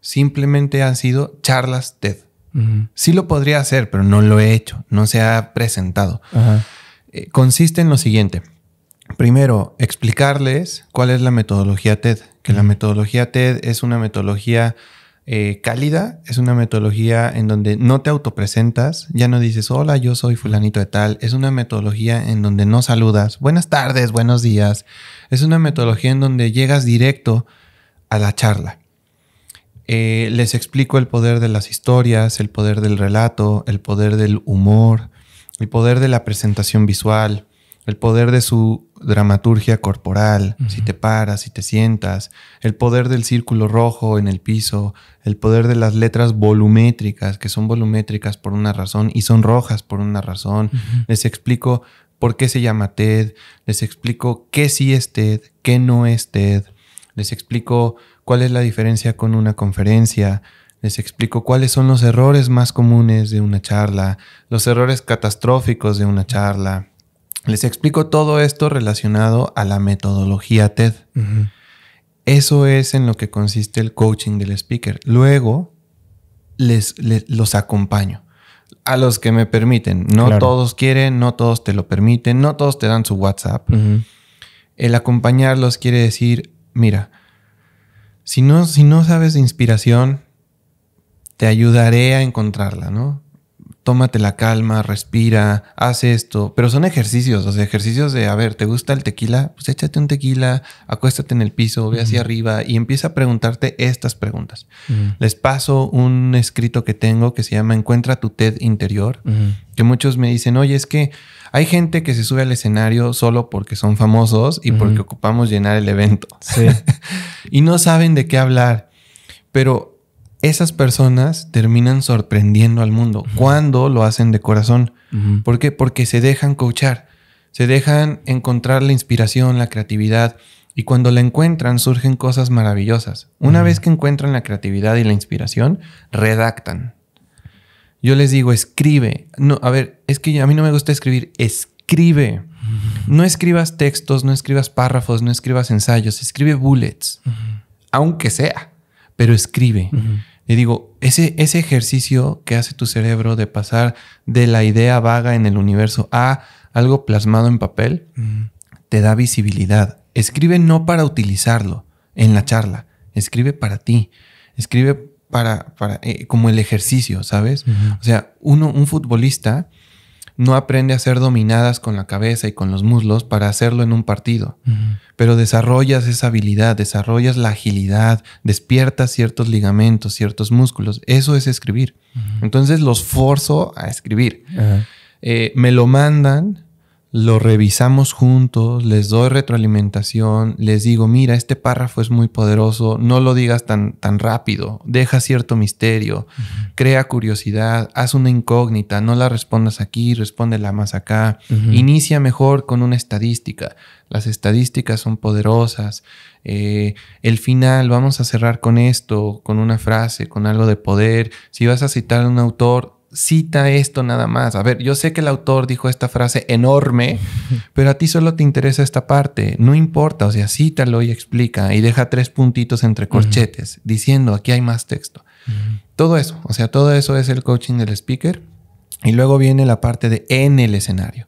[SPEAKER 2] Simplemente han sido charlas TED. Sí lo podría hacer, pero no lo he hecho, no se ha presentado. Eh, consiste en lo siguiente. Primero, explicarles cuál es la metodología TED, que la metodología TED es una metodología eh, cálida, es una metodología en donde no te autopresentas, ya no dices, hola, yo soy fulanito de tal, es una metodología en donde no saludas, buenas tardes, buenos días, es una metodología en donde llegas directo a la charla. Eh, les explico el poder de las historias, el poder del relato, el poder del humor, el poder de la presentación visual, el poder de su dramaturgia corporal, si te paras, si te sientas, el poder del círculo rojo en el piso, el poder de las letras volumétricas, que son volumétricas por una razón y son rojas por una razón. Les explico por qué se llama TED, les explico qué sí es TED, qué no es TED, les explico cuál es la diferencia con una conferencia, les explico cuáles son los errores más comunes de una charla, los errores catastróficos de una charla. Les explico todo esto relacionado a la metodología TED. Eso es en lo que consiste el coaching del speaker. Luego, les, los acompaño a los que me permiten. No todos quieren, no todos te lo permiten, no todos te dan su WhatsApp. El acompañarlos quiere decir, mira, si no, sabes de inspiración, te ayudaré a encontrarla, ¿no? Tómate la calma, respira, haz esto, pero son ejercicios, o sea, ejercicios de, a ver, ¿te gusta el tequila? Pues échate un tequila, acuéstate en el piso, ve hacia arriba y empieza a preguntarte estas preguntas. Les paso un escrito que tengo que se llama Encuentra tu TED interior, que muchos me dicen, oye, es que hay gente que se sube al escenario solo porque son famosos y porque ocupamos llenar el evento. Sí. y no saben de qué hablar. Pero esas personas terminan sorprendiendo al mundo cuando lo hacen de corazón. ¿Por qué? Porque se dejan coachar, se dejan encontrar la inspiración, la creatividad. Y cuando la encuentran surgen cosas maravillosas. Una vez que encuentran la creatividad y la inspiración, redactan, yo les digo, escribe. No, a ver, es que a mí no me gusta escribir, escribe. No escribas textos, no escribas párrafos, no escribas ensayos, escribe bullets, aunque sea, pero escribe. Le Y digo, ese, ese ejercicio que hace tu cerebro de pasar de la idea vaga en el universo a algo plasmado en papel, te da visibilidad. Escribe no para utilizarlo en la charla, escribe para ti, escribe para, para eh, como el ejercicio, ¿sabes? O sea, uno, un futbolista no aprende a ser dominadas con la cabeza y con los muslos para hacerlo en un partido, pero desarrollas esa habilidad, desarrollas la agilidad, despiertas ciertos ligamentos, ciertos músculos. Eso es escribir. Entonces los forzo a escribir. Eh, me lo mandan, lo revisamos juntos, les doy retroalimentación, les digo, mira, este párrafo es muy poderoso, no lo digas tan, tan rápido, deja cierto misterio, crea curiosidad, haz una incógnita, no la respondas aquí, respóndela más acá, inicia mejor con una estadística, las estadísticas son poderosas, eh, el final, vamos a cerrar con esto, con una frase, con algo de poder, si vas a citar a un autor, cita esto nada más. A ver, yo sé que el autor dijo esta frase enorme, pero a ti solo te interesa esta parte. No importa, o sea, cítalo y explica y deja tres puntitos entre corchetes diciendo aquí hay más texto. Todo eso, o sea, todo eso es el coaching del speaker. Y luego viene la parte de en el escenario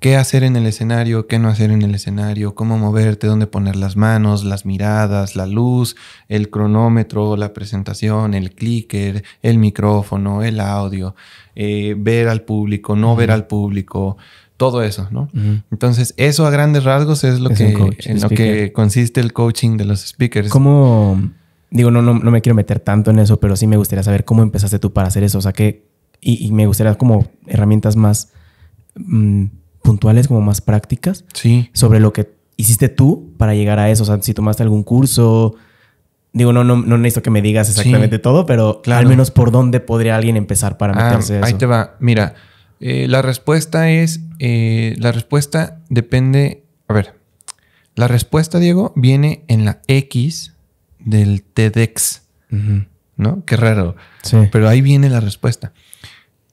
[SPEAKER 2] qué hacer en el escenario, qué no hacer en el escenario, cómo moverte, dónde poner las manos, las miradas, la luz, el cronómetro, la presentación, el clicker, el micrófono, el audio, eh, ver al público, no ver al público. Todo eso, ¿no? Entonces, eso a grandes rasgos es lo, que, lo que consiste el coaching de los speakers.
[SPEAKER 1] ¿Cómo, digo, no, no, me quiero meter tanto en eso, pero sí me gustaría saber cómo empezaste tú para hacer eso. O sea, que. Y, me gustaría como herramientas más mm, puntuales, como más prácticas. Sí. Sobre lo que hiciste tú para llegar a eso. O sea, si tomaste algún curso. Digo, no, no, no necesito que me digas exactamente todo, pero al menos por dónde podría alguien empezar para ah, meterse a eso. Ahí te va.
[SPEAKER 2] Mira, eh, la respuesta es.
[SPEAKER 1] Eh, la respuesta depende.
[SPEAKER 2] A ver. La respuesta, Diego, viene en la X del TEDx. ¿No? Qué raro. Sí. Pero ahí viene la respuesta.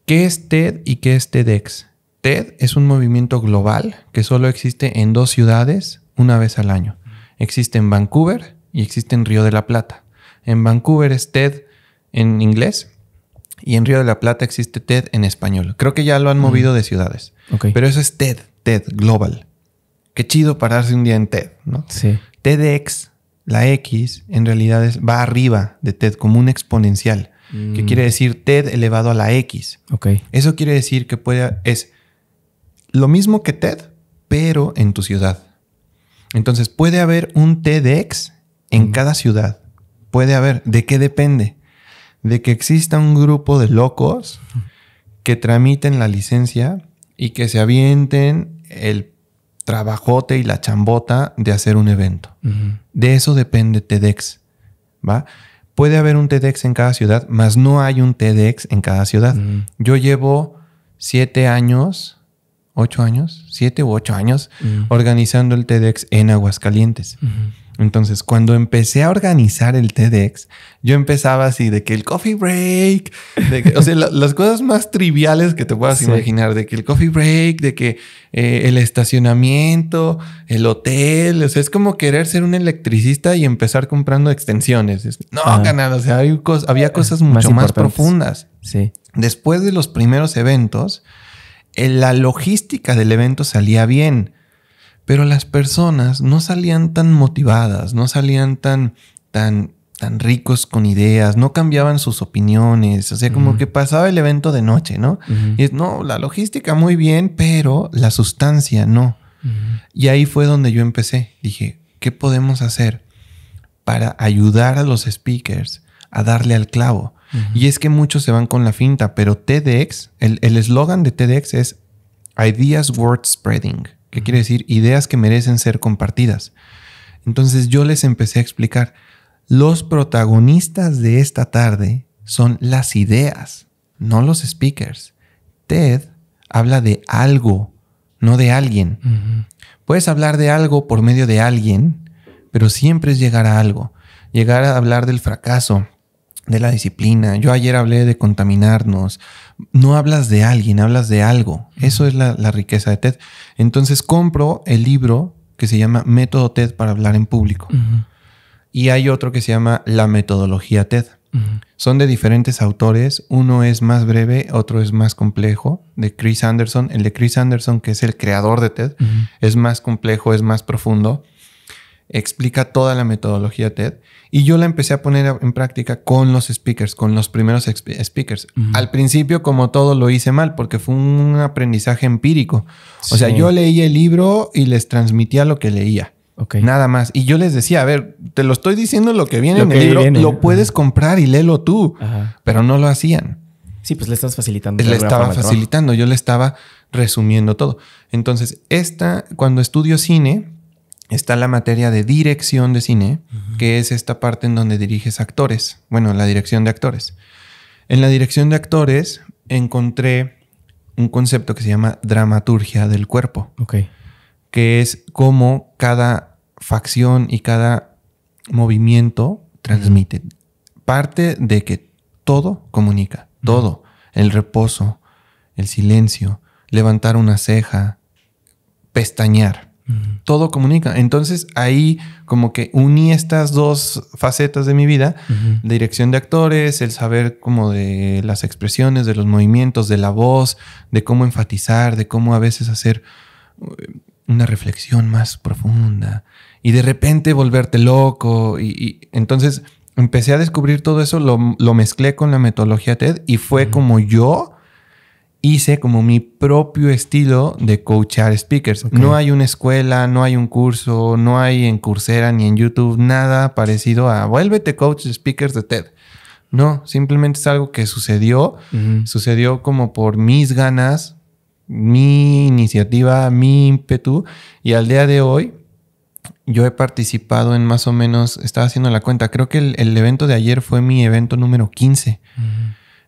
[SPEAKER 2] ¿Qué es TED y e qué es TEDx? TED es un movimiento global que solo existe en dos ciudades una vez al año. Existe en Vancouver y existe en Río de la Plata. En Vancouver es TED en inglés y en Río de la Plata existe TED en español. Creo que ya lo han mm. movido de ciudades. Pero eso es TED, TED Global. Qué chido pararse un día en TED, ¿no? Sí. TEDx, la X, en realidad es, va arriba de TED como un exponencial, que mm. quiere decir TED elevado a la X. Eso quiere decir que puede, es lo mismo que TED, pero en tu ciudad. Entonces puede haber un TEDx en cada ciudad. Puede haber. ¿De qué depende? De que exista un grupo de locos que tramiten la licencia y que se avienten el trabajote y la chambota de hacer un evento. De eso depende TEDx. ¿va? Puede haber un TEDx en cada ciudad, mas no hay un TEDx en cada ciudad. Yo llevo siete años ocho años, siete u ocho años, organizando el TEDx en Aguascalientes. Entonces, cuando empecé a organizar el TEDx, yo empezaba así de que el coffee break, de que, o sea, las cosas más triviales que te puedas imaginar, de que el coffee break, de que eh, el estacionamiento, el hotel, o sea, es como querer ser un electricista y empezar comprando extensiones. no, ah. ganado, o sea, había cosas mucho más, más profundas. Sí. Después de los primeros eventos, la logística del evento salía bien, pero las personas no salían tan motivadas, no salían tan, tan, tan ricos con ideas, no cambiaban sus opiniones, o sea, como que pasaba el evento de noche, ¿no? Y es, no, la logística muy bien, pero la sustancia no. Y ahí fue donde yo empecé. Dije, ¿qué podemos hacer para ayudar a los speakers a darle al clavo? Y es que muchos se van con la finta, pero TEDx, el eslogan de TEDx es Ideas Worth Spreading, que quiere decir ideas que merecen ser compartidas. Entonces yo les empecé a explicar, los protagonistas de esta tarde son las ideas, no los speakers. TED habla de algo, no de alguien. Puedes hablar de algo por medio de alguien, pero siempre es llegar a algo. Llegar a hablar del fracaso, de la disciplina. Yo ayer hablé de contaminarnos. No hablas de alguien, hablas de algo. Eso es la, riqueza de TED. Entonces compro el libro que se llama Método TED para hablar en público. Y hay otro que se llama La metodología TED. Son de diferentes autores. Uno es más breve, otro es más complejo. De Chris Anderson. El de Chris Anderson, que es el creador de TED, es más complejo, es más profundo explica toda la metodología TED y yo la empecé a poner en práctica con los speakers, con los primeros speakers. Al principio, como todo, lo hice mal porque fue un aprendizaje empírico. O sea, yo leía el libro y les transmitía lo que leía. Nada más. Y yo les decía, a ver, te lo estoy diciendo lo que viene en el libro, lo puedes comprar y léelo tú, pero no lo hacían. Sí, pues le estás facilitando. Le estaba facilitando, yo le estaba resumiendo todo. Entonces, esta, cuando estudio cine, está la materia de dirección de cine, que es esta parte en donde diriges actores, bueno, la dirección de actores. En la dirección de actores encontré un concepto que se llama dramaturgia del cuerpo, que es cómo cada facción y cada movimiento transmite. Parte de que todo comunica, todo, el reposo, el silencio, levantar una ceja, pestañear todo comunica. Entonces ahí como que uní estas dos facetas de mi vida, dirección de actores, el saber como de las expresiones, de los movimientos, de la voz, de cómo enfatizar, de cómo a veces hacer eh, una reflexión más profunda y de repente volverte loco. Y, entonces empecé a descubrir todo eso, lo, mezclé con la metodología TED y fue como yo hice como mi propio estilo de coachar speakers. No hay una escuela, no hay un curso, no hay en Coursera ni en YouTube nada parecido a vuélvete coach de speakers de TED. No, simplemente es algo que sucedió, sucedió como por mis ganas, mi iniciativa, mi ímpetu y al día de hoy yo he participado en más o menos, estaba haciendo la cuenta, creo que el, evento de ayer fue mi evento número 15.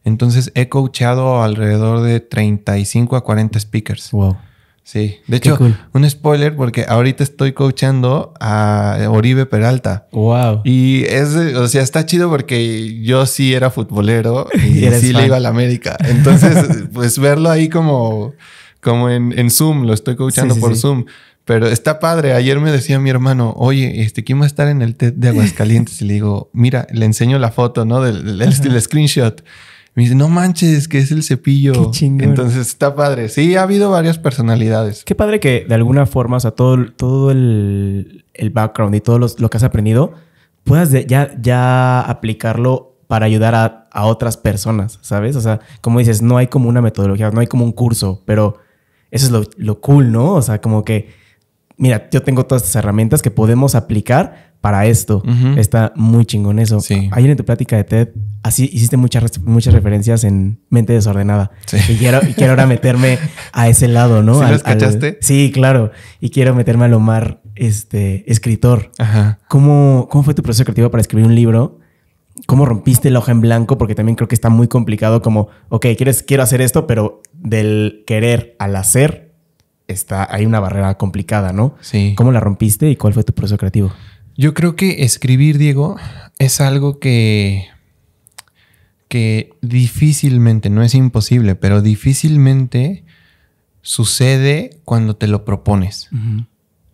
[SPEAKER 2] Entonces he coachado alrededor de 35 a 40 speakers. Wow. Sí, de hecho, un spoiler porque ahorita estoy coachando a Oribe Peralta. Wow. Y es, o sea, está chido porque yo sí era futbolero y, sí le iba a la América. Entonces, pues verlo ahí como, como en, Zoom, lo estoy coachando por Zoom. Pero está padre. Ayer me decía mi hermano, oye, este, ¿quién va a estar en el TED de Aguascalientes? Y le digo, mira, le enseño la foto, ¿no? Del, del screenshot. Me dice, no manches, que es el cepillo.
[SPEAKER 1] Qué Entonces está padre. Sí, ha habido varias personalidades. Qué padre que de alguna forma, o sea, todo, el, background y todo lo que has aprendido, puedas ya, ya aplicarlo para ayudar a, otras personas, ¿sabes? O sea, como dices, no hay como una metodología, no hay como un curso, pero eso es lo, lo cool, ¿no? O sea, como que, mira, yo tengo todas estas herramientas que podemos aplicar para esto. Está muy chingón eso. Ayer en tu plática de TED, así hiciste muchas, muchas referencias en Mente Desordenada. Y, quiero, y quiero ahora meterme a ese lado, ¿no? ¿Sí lo escuchaste? sí, claro. Y quiero meterme a lo este, escritor. Ajá. ¿Cómo, fue tu proceso creativo para escribir un libro? ¿Cómo rompiste la hoja en blanco? Porque también creo que está muy complicado como, ok, quieres, quiero hacer esto, pero del querer al hacer, está, hay una barrera complicada, ¿no? Sí. ¿Cómo la rompiste y cuál fue tu proceso creativo? Yo creo que escribir, Diego, es algo
[SPEAKER 2] que, que difícilmente, no es imposible, pero difícilmente sucede cuando te lo propones.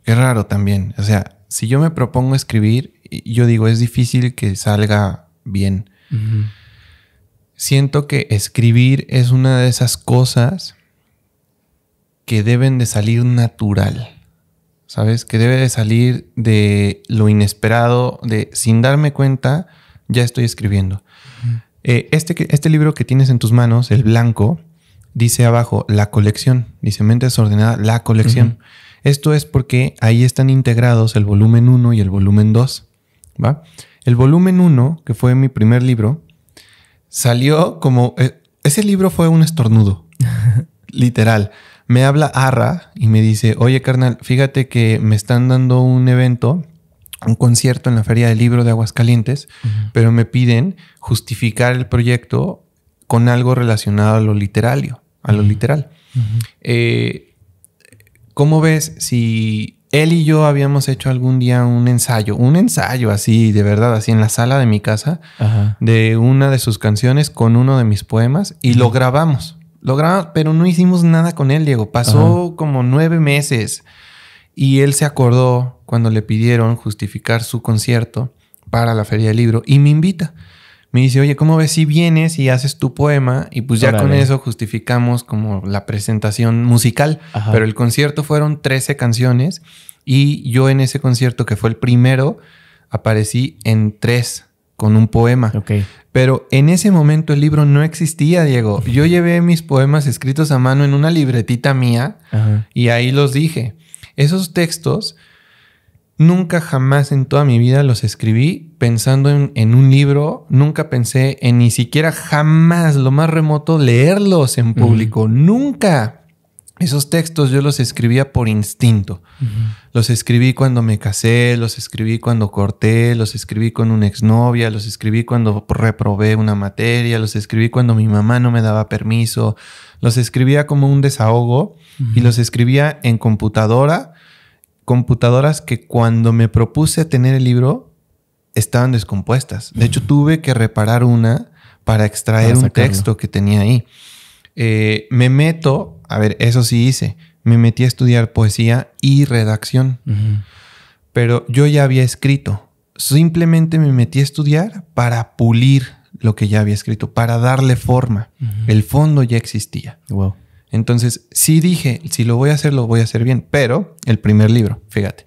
[SPEAKER 2] Es raro también. O sea, si yo me propongo escribir, yo digo, es difícil que salga bien. Siento que escribir es una de esas cosas que deben de salir natural. ¿sabes? Que debe de salir de lo inesperado, de sin darme cuenta, ya estoy escribiendo. Eh, este, este, libro que tienes en tus manos, el blanco, dice abajo la colección, dice mente desordenada, la colección. Esto es porque ahí están integrados el volumen 1 y el volumen 2, ¿va? El volumen 1, que fue mi primer libro, salió como... Eh, ese libro fue un estornudo, literal me habla Arra y me dice, oye carnal, fíjate que me están dando un evento, un concierto en la Feria del Libro de Aguascalientes, pero me piden justificar el proyecto con algo relacionado a lo literario, a lo literal. Eh, ¿Cómo ves si él y yo habíamos hecho algún día un ensayo, un ensayo así, de verdad, así en la sala de mi casa, de una de sus canciones con uno de mis poemas y lo grabamos? pero no hicimos nada con él, Diego. Pasó como nueve meses y él se acordó cuando le pidieron justificar su concierto para la Feria del Libro y me invita. Me dice, oye, ¿cómo ves si vienes y haces tu poema? Y pues ya con eso justificamos como la presentación musical. Pero el concierto fueron 13 canciones y yo en ese concierto que fue el primero aparecí en tres con un poema. Pero en ese momento el libro no existía, Diego. Yo llevé mis poemas escritos a mano en una libretita mía y ahí los dije. Esos textos nunca jamás en toda mi vida los escribí pensando en, un libro. Nunca pensé en ni siquiera jamás lo más remoto leerlos en público. Nunca. Esos textos yo los escribía por instinto. Los escribí cuando me casé, los escribí cuando corté, los escribí con una exnovia, los escribí cuando reprobé una materia, los escribí cuando mi mamá no me daba permiso, los escribía como un desahogo y los escribía en computadora, computadoras que cuando me propuse tener el libro estaban descompuestas. De hecho, tuve que reparar una para extraer un texto que tenía ahí. Eh, me meto a ver, eso sí hice. Me metí a estudiar poesía y redacción. Pero yo ya había escrito. Simplemente me metí a estudiar para pulir lo que ya había escrito, para darle forma. El fondo ya existía. Wow. Entonces, sí dije, si lo voy a hacer, lo voy a hacer bien. Pero el primer libro, fíjate,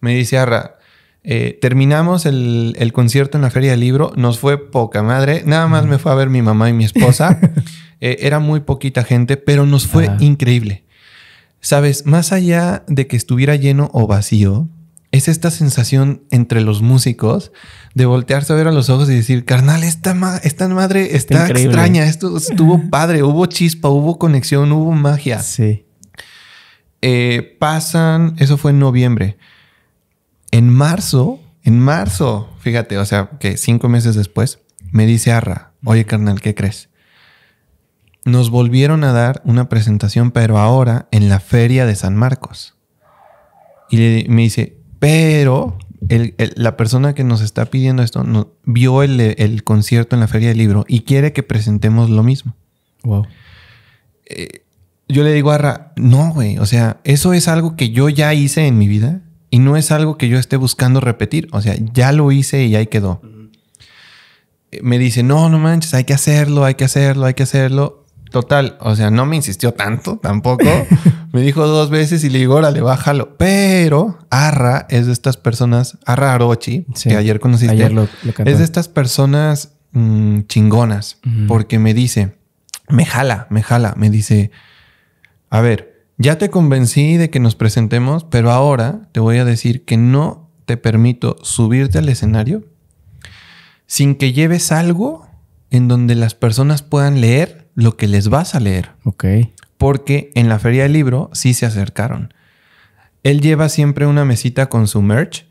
[SPEAKER 2] me dice Arra, eh, terminamos el, el, concierto en la Feria del Libro, nos fue poca madre, nada más me fue a ver mi mamá y mi esposa. Eh, era muy poquita gente, pero nos fue increíble. Sabes, más allá de que estuviera lleno o vacío, es esta sensación entre los músicos de voltearse a ver a los ojos y decir, carnal, esta, madre está, extraña, esto estuvo padre, hubo chispa, hubo conexión, hubo magia. Sí. Eh, pasan, eso fue en noviembre. En marzo, en marzo, fíjate, o sea, que cinco meses después, me dice Arra, oye carnal, ¿qué crees? nos volvieron a dar una presentación, pero ahora en la feria de San Marcos. Y me dice, pero la persona que nos está pidiendo esto vio el, concierto en la feria del libro y quiere que presentemos lo mismo. Wow. Eh, yo le digo a no, güey, o sea, eso es algo que yo ya hice en mi vida y no es algo que yo esté buscando repetir. O sea, ya lo hice y ahí quedó. Eh, me dice, no, no manches, hay que hacerlo, hay que hacerlo, hay que hacerlo Total, o sea, no me insistió tanto tampoco. me dijo dos veces y le digo, órale, bájalo. Pero Arra es de estas personas, Arra Arochi, que ayer conociste. es de estas personas mm, chingonas, porque me dice, me jala, me jala, me dice, a ver, ya te convencí de que nos presentemos, pero ahora te voy a decir que no te permito subirte al escenario sin que lleves algo en donde las personas puedan leer lo que les vas a leer. Ok. Porque en la feria del libro sí se acercaron. Él lleva siempre una mesita con su merch,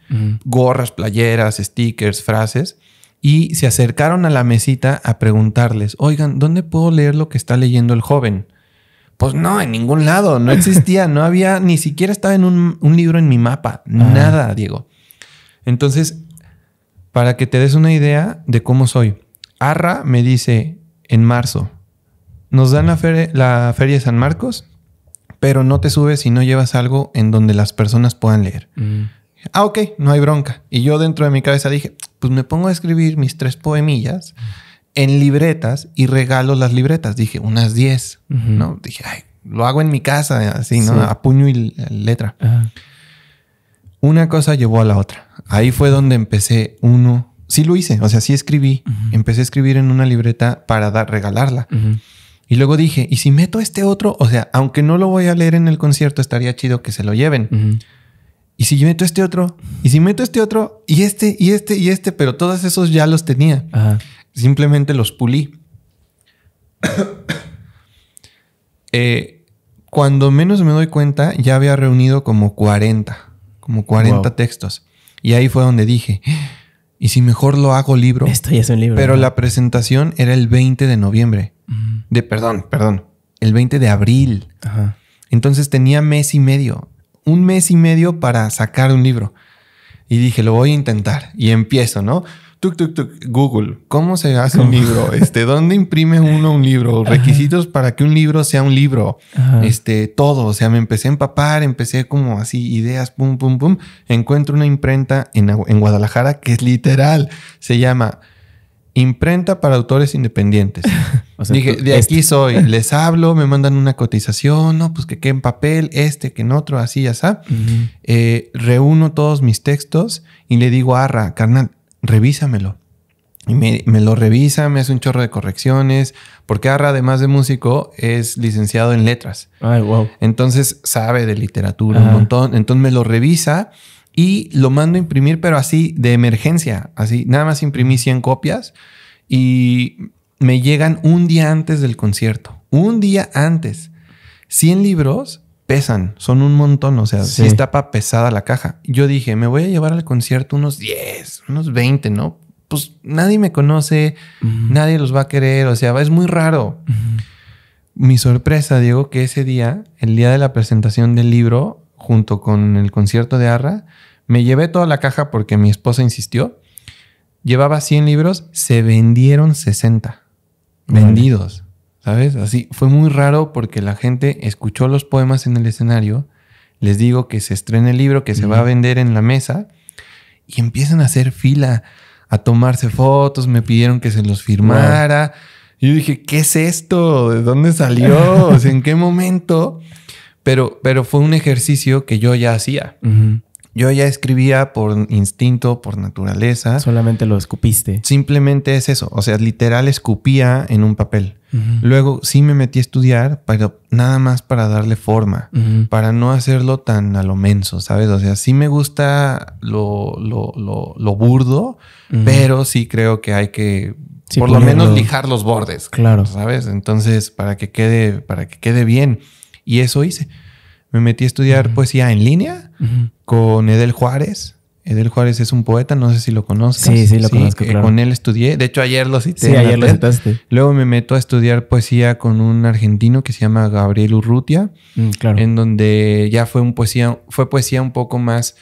[SPEAKER 2] gorras, playeras, stickers, frases, y se acercaron a la mesita a preguntarles, oigan, ¿dónde puedo leer lo que está leyendo el joven? Pues no, en ningún lado, no existía, no había, ni siquiera estaba en un, libro en mi mapa, ah. nada, Diego. Entonces, para que te des una idea de cómo soy, Arra me dice en marzo, nos dan la, feria, de San Marcos, pero no te subes si no llevas algo en donde las personas puedan leer. Mm. Ah, ok, no hay bronca. Y yo dentro de mi cabeza dije, pues me pongo a escribir mis tres poemillas en libretas y regalo las libretas. Dije, unas diez. ¿no? Dije, lo hago en mi casa, así, ¿no? A puño y letra. Una cosa llevó a la otra. Ahí fue donde empecé uno. Sí lo hice, o sea, sí escribí. Empecé a escribir en una libreta para dar, regalarla. Y luego dije, ¿y si meto este otro? O sea, aunque no lo voy a leer en el concierto, estaría chido que se lo lleven. Y si meto este otro, y si meto este otro, y este, y este, y este, pero todos esos ya los tenía. Simplemente los pulí. Eh, cuando menos me doy cuenta, ya había reunido como 40, como 40 textos. Y ahí fue donde dije, y si mejor lo hago libro. Esto ya es un libro. Pero la presentación era el 20 de noviembre. De, perdón, perdón. El 20 de abril. Entonces tenía mes y medio. Un mes y medio para sacar un libro. Y dije, lo voy a intentar. Y empiezo, ¿no? Google, ¿cómo se hace un libro? Este, ¿Dónde imprime uno un libro? Requisitos para que un libro sea un libro. Este, todo. O sea, me empecé a empapar, empecé como así, ideas, pum, pum, pum. Encuentro una imprenta en, en Guadalajara que es literal. Se llama Imprenta para autores independientes. Dije, de aquí este". soy. Les hablo, me mandan una cotización, no, pues que quede en papel, este, que en otro, así, ya está. Eh, reúno todos mis textos y le digo a Arra, carnal, revísamelo. Y me, lo revisa, me hace un chorro de correcciones, porque ahora además de músico, es licenciado en letras. Entonces sabe de literatura un montón. Entonces me lo revisa y lo mando a imprimir, pero así de emergencia. Así, nada más imprimí 100 copias y me llegan un día antes del concierto. Un día antes. 100 libros pesan, son un montón, o sea, sí, está pesada la caja. Yo dije, me voy a llevar al concierto unos 10, unos 20, ¿no? Pues nadie me conoce, nadie los va a querer, o sea, es muy raro. Mi sorpresa, Diego, que ese día, el día de la presentación del libro, junto con el concierto de Arra, me llevé toda la caja porque mi esposa insistió. Llevaba 100 libros, se vendieron 60.
[SPEAKER 1] Vendidos.
[SPEAKER 2] ¿Sabes? Así fue muy raro porque la gente escuchó los poemas en el escenario, les digo que se estrena el libro, que se va a vender en la mesa y empiezan a hacer fila, a tomarse fotos, me pidieron que se los firmara. yo dije, ¿qué es esto? ¿De dónde salió? ¿En qué momento? Pero, pero fue un ejercicio que yo ya hacía. Yo ya escribía por instinto, por naturaleza. Solamente lo escupiste. Simplemente es eso. O sea, literal escupía en un papel. Luego sí me metí a estudiar, pero nada más para darle forma, para no hacerlo tan a lo menso, ¿sabes? O sea, sí me gusta lo, lo, lo, burdo, pero sí creo que hay que por lo menos lijar los bordes. Claro. ¿Sabes? Entonces, para que quede, para que quede bien. Y eso hice. Me metí a estudiar poesía en línea con Edel Juárez. Edel Juárez es un poeta, no sé si lo conoces. Sí, sí, lo conozco. Eh, con él estudié. De hecho, ayer lo cité. Sí, ayer lo citaste. Luego me meto a estudiar poesía con un argentino que se llama Gabriel Urrutia. Mm, claro. En donde ya fue un poesía, fue poesía un poco más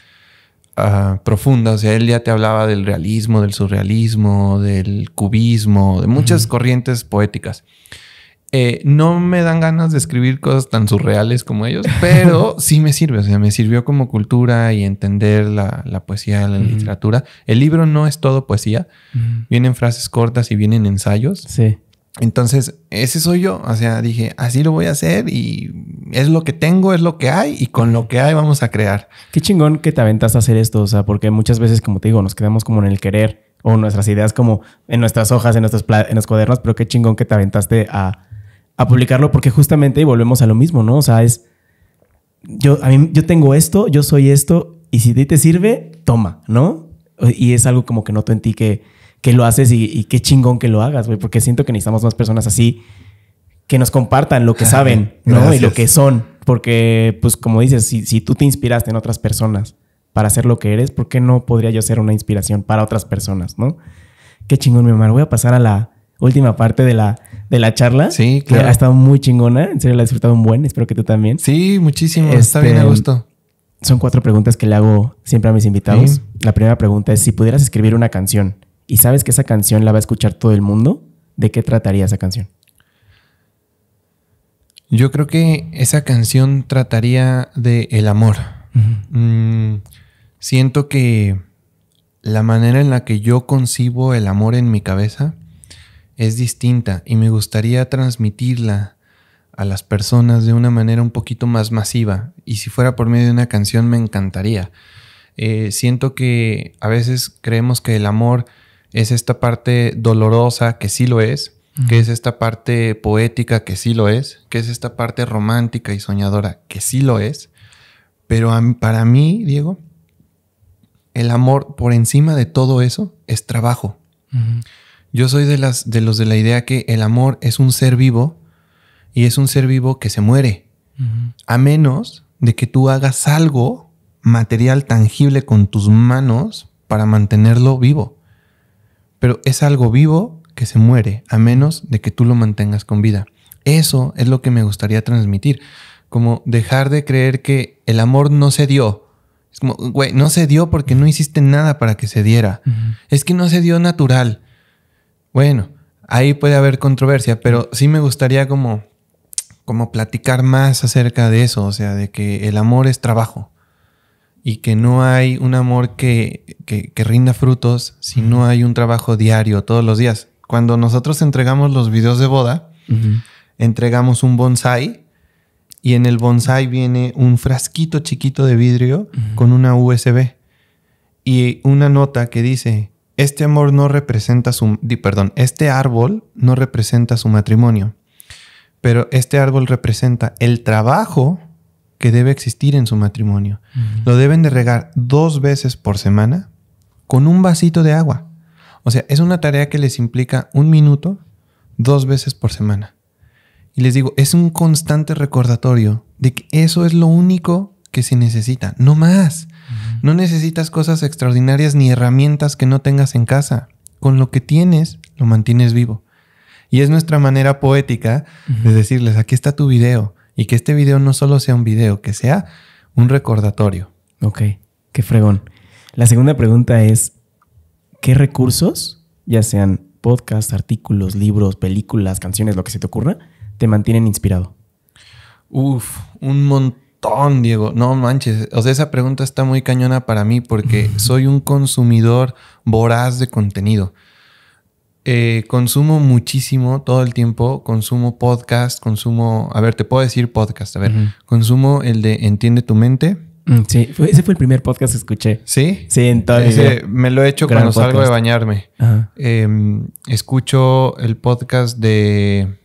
[SPEAKER 2] ah, profunda. O sea, él ya te hablaba del realismo, del surrealismo, del cubismo, de muchas corrientes poéticas. Eh, no me dan ganas de escribir cosas tan surreales como ellos, pero sí me sirve. O sea, me sirvió como cultura y entender la, la poesía, la literatura. El libro no es todo poesía. Vienen frases cortas y vienen ensayos. Sí. Entonces, ese soy yo. O sea, dije, así lo voy a
[SPEAKER 1] hacer y es lo que tengo, es lo que hay y con lo que hay vamos a crear. Qué chingón que te aventaste a hacer esto. O sea, porque muchas veces, como te digo, nos quedamos como en el querer o nuestras ideas como en nuestras hojas, en nuestros, en los cuadernos, pero qué chingón que te aventaste a a publicarlo porque justamente y volvemos a lo mismo, ¿no? O sea, es yo a mí yo tengo esto, yo soy esto y si te sirve, toma, ¿no? Y es algo como que noto en ti que, que lo haces y, qué chingón que lo hagas, güey, porque siento que necesitamos más personas así que nos compartan lo que saben, ¿no? Y lo que son, porque pues como dices, si, si tú te inspiraste en otras personas para ser lo que eres, ¿por qué no podría yo ser una inspiración para otras personas, ¿no? Qué chingón, mi mamá. Voy a pasar a la última parte de la, de la charla. Sí, claro. Ha estado muy chingona. En serio, la he disfrutado un buen. Espero que tú también. Sí, muchísimo. Está bien a este, gusto. Son cuatro preguntas que le hago siempre a mis invitados. La primera pregunta es: si pudieras escribir una canción y sabes que esa canción la va a escuchar todo el mundo, ¿de qué trataría esa canción?
[SPEAKER 2] Yo creo que esa canción trataría de el amor. Mm, siento que la manera en la que yo concibo el amor en mi cabeza es distinta y me gustaría transmitirla a las personas de una manera un poquito más masiva. Y si fuera por medio de una canción me encantaría. Eh, siento que a veces creemos que el amor es esta parte dolorosa, que sí lo es, que es esta parte poética, que sí lo es, que es esta parte romántica y soñadora, que sí lo es. Pero para mí, Diego, el amor por encima de todo eso es trabajo. Yo soy de, las, de los de la idea que el amor es un ser vivo y es un ser vivo que se muere. A menos de que tú hagas algo material tangible con tus manos para mantenerlo vivo. Pero es algo vivo que se muere, a menos de que tú lo mantengas con vida. Eso es lo que me gustaría transmitir. Como dejar de creer que el amor no se dio. Es como, güey, no se dio porque no hiciste nada para que se diera. Es que no se dio natural. Bueno, ahí puede haber controversia, pero sí me gustaría como, como platicar más acerca de eso, o sea, de que el amor es trabajo y que no hay un amor que, que, rinda frutos si no hay un trabajo diario todos los días. Cuando nosotros entregamos los videos de boda, entregamos un bonsai y en el bonsai viene un frasquito chiquito de vidrio con una USB y una nota que dice, este amor no representa su, perdón, este árbol no representa su matrimonio, pero este árbol representa el trabajo que debe existir en su matrimonio. Lo deben de regar dos veces por semana con un vasito de agua. O sea, es una tarea que les implica un minuto dos veces por semana. Y les digo, es un constante recordatorio de que eso es lo único que se necesita, no más. No necesitas cosas extraordinarias ni herramientas que no tengas en casa. Con lo que tienes, lo mantienes vivo. Y es nuestra manera poética de decirles, aquí está tu video. Y que este video no solo sea un video, que sea un recordatorio.
[SPEAKER 1] Ok, qué fregón. La segunda pregunta es, ¿qué recursos, ya sean podcasts, artículos, libros, películas, canciones, lo que se te ocurra, te mantienen inspirado?
[SPEAKER 2] Uf, un montón Diego. No manches. O sea, esa pregunta está muy cañona para mí porque soy un consumidor voraz de contenido. Eh, consumo muchísimo todo el tiempo. Consumo podcast, consumo. A ver, te puedo decir podcast. A ver, consumo el de Entiende tu mente.
[SPEAKER 1] Mm, sí, ese fue el primer podcast que escuché. ¿Sí? Sí, entonces. me lo he hecho cuando salgo de bañarme.
[SPEAKER 2] Em, escucho el podcast de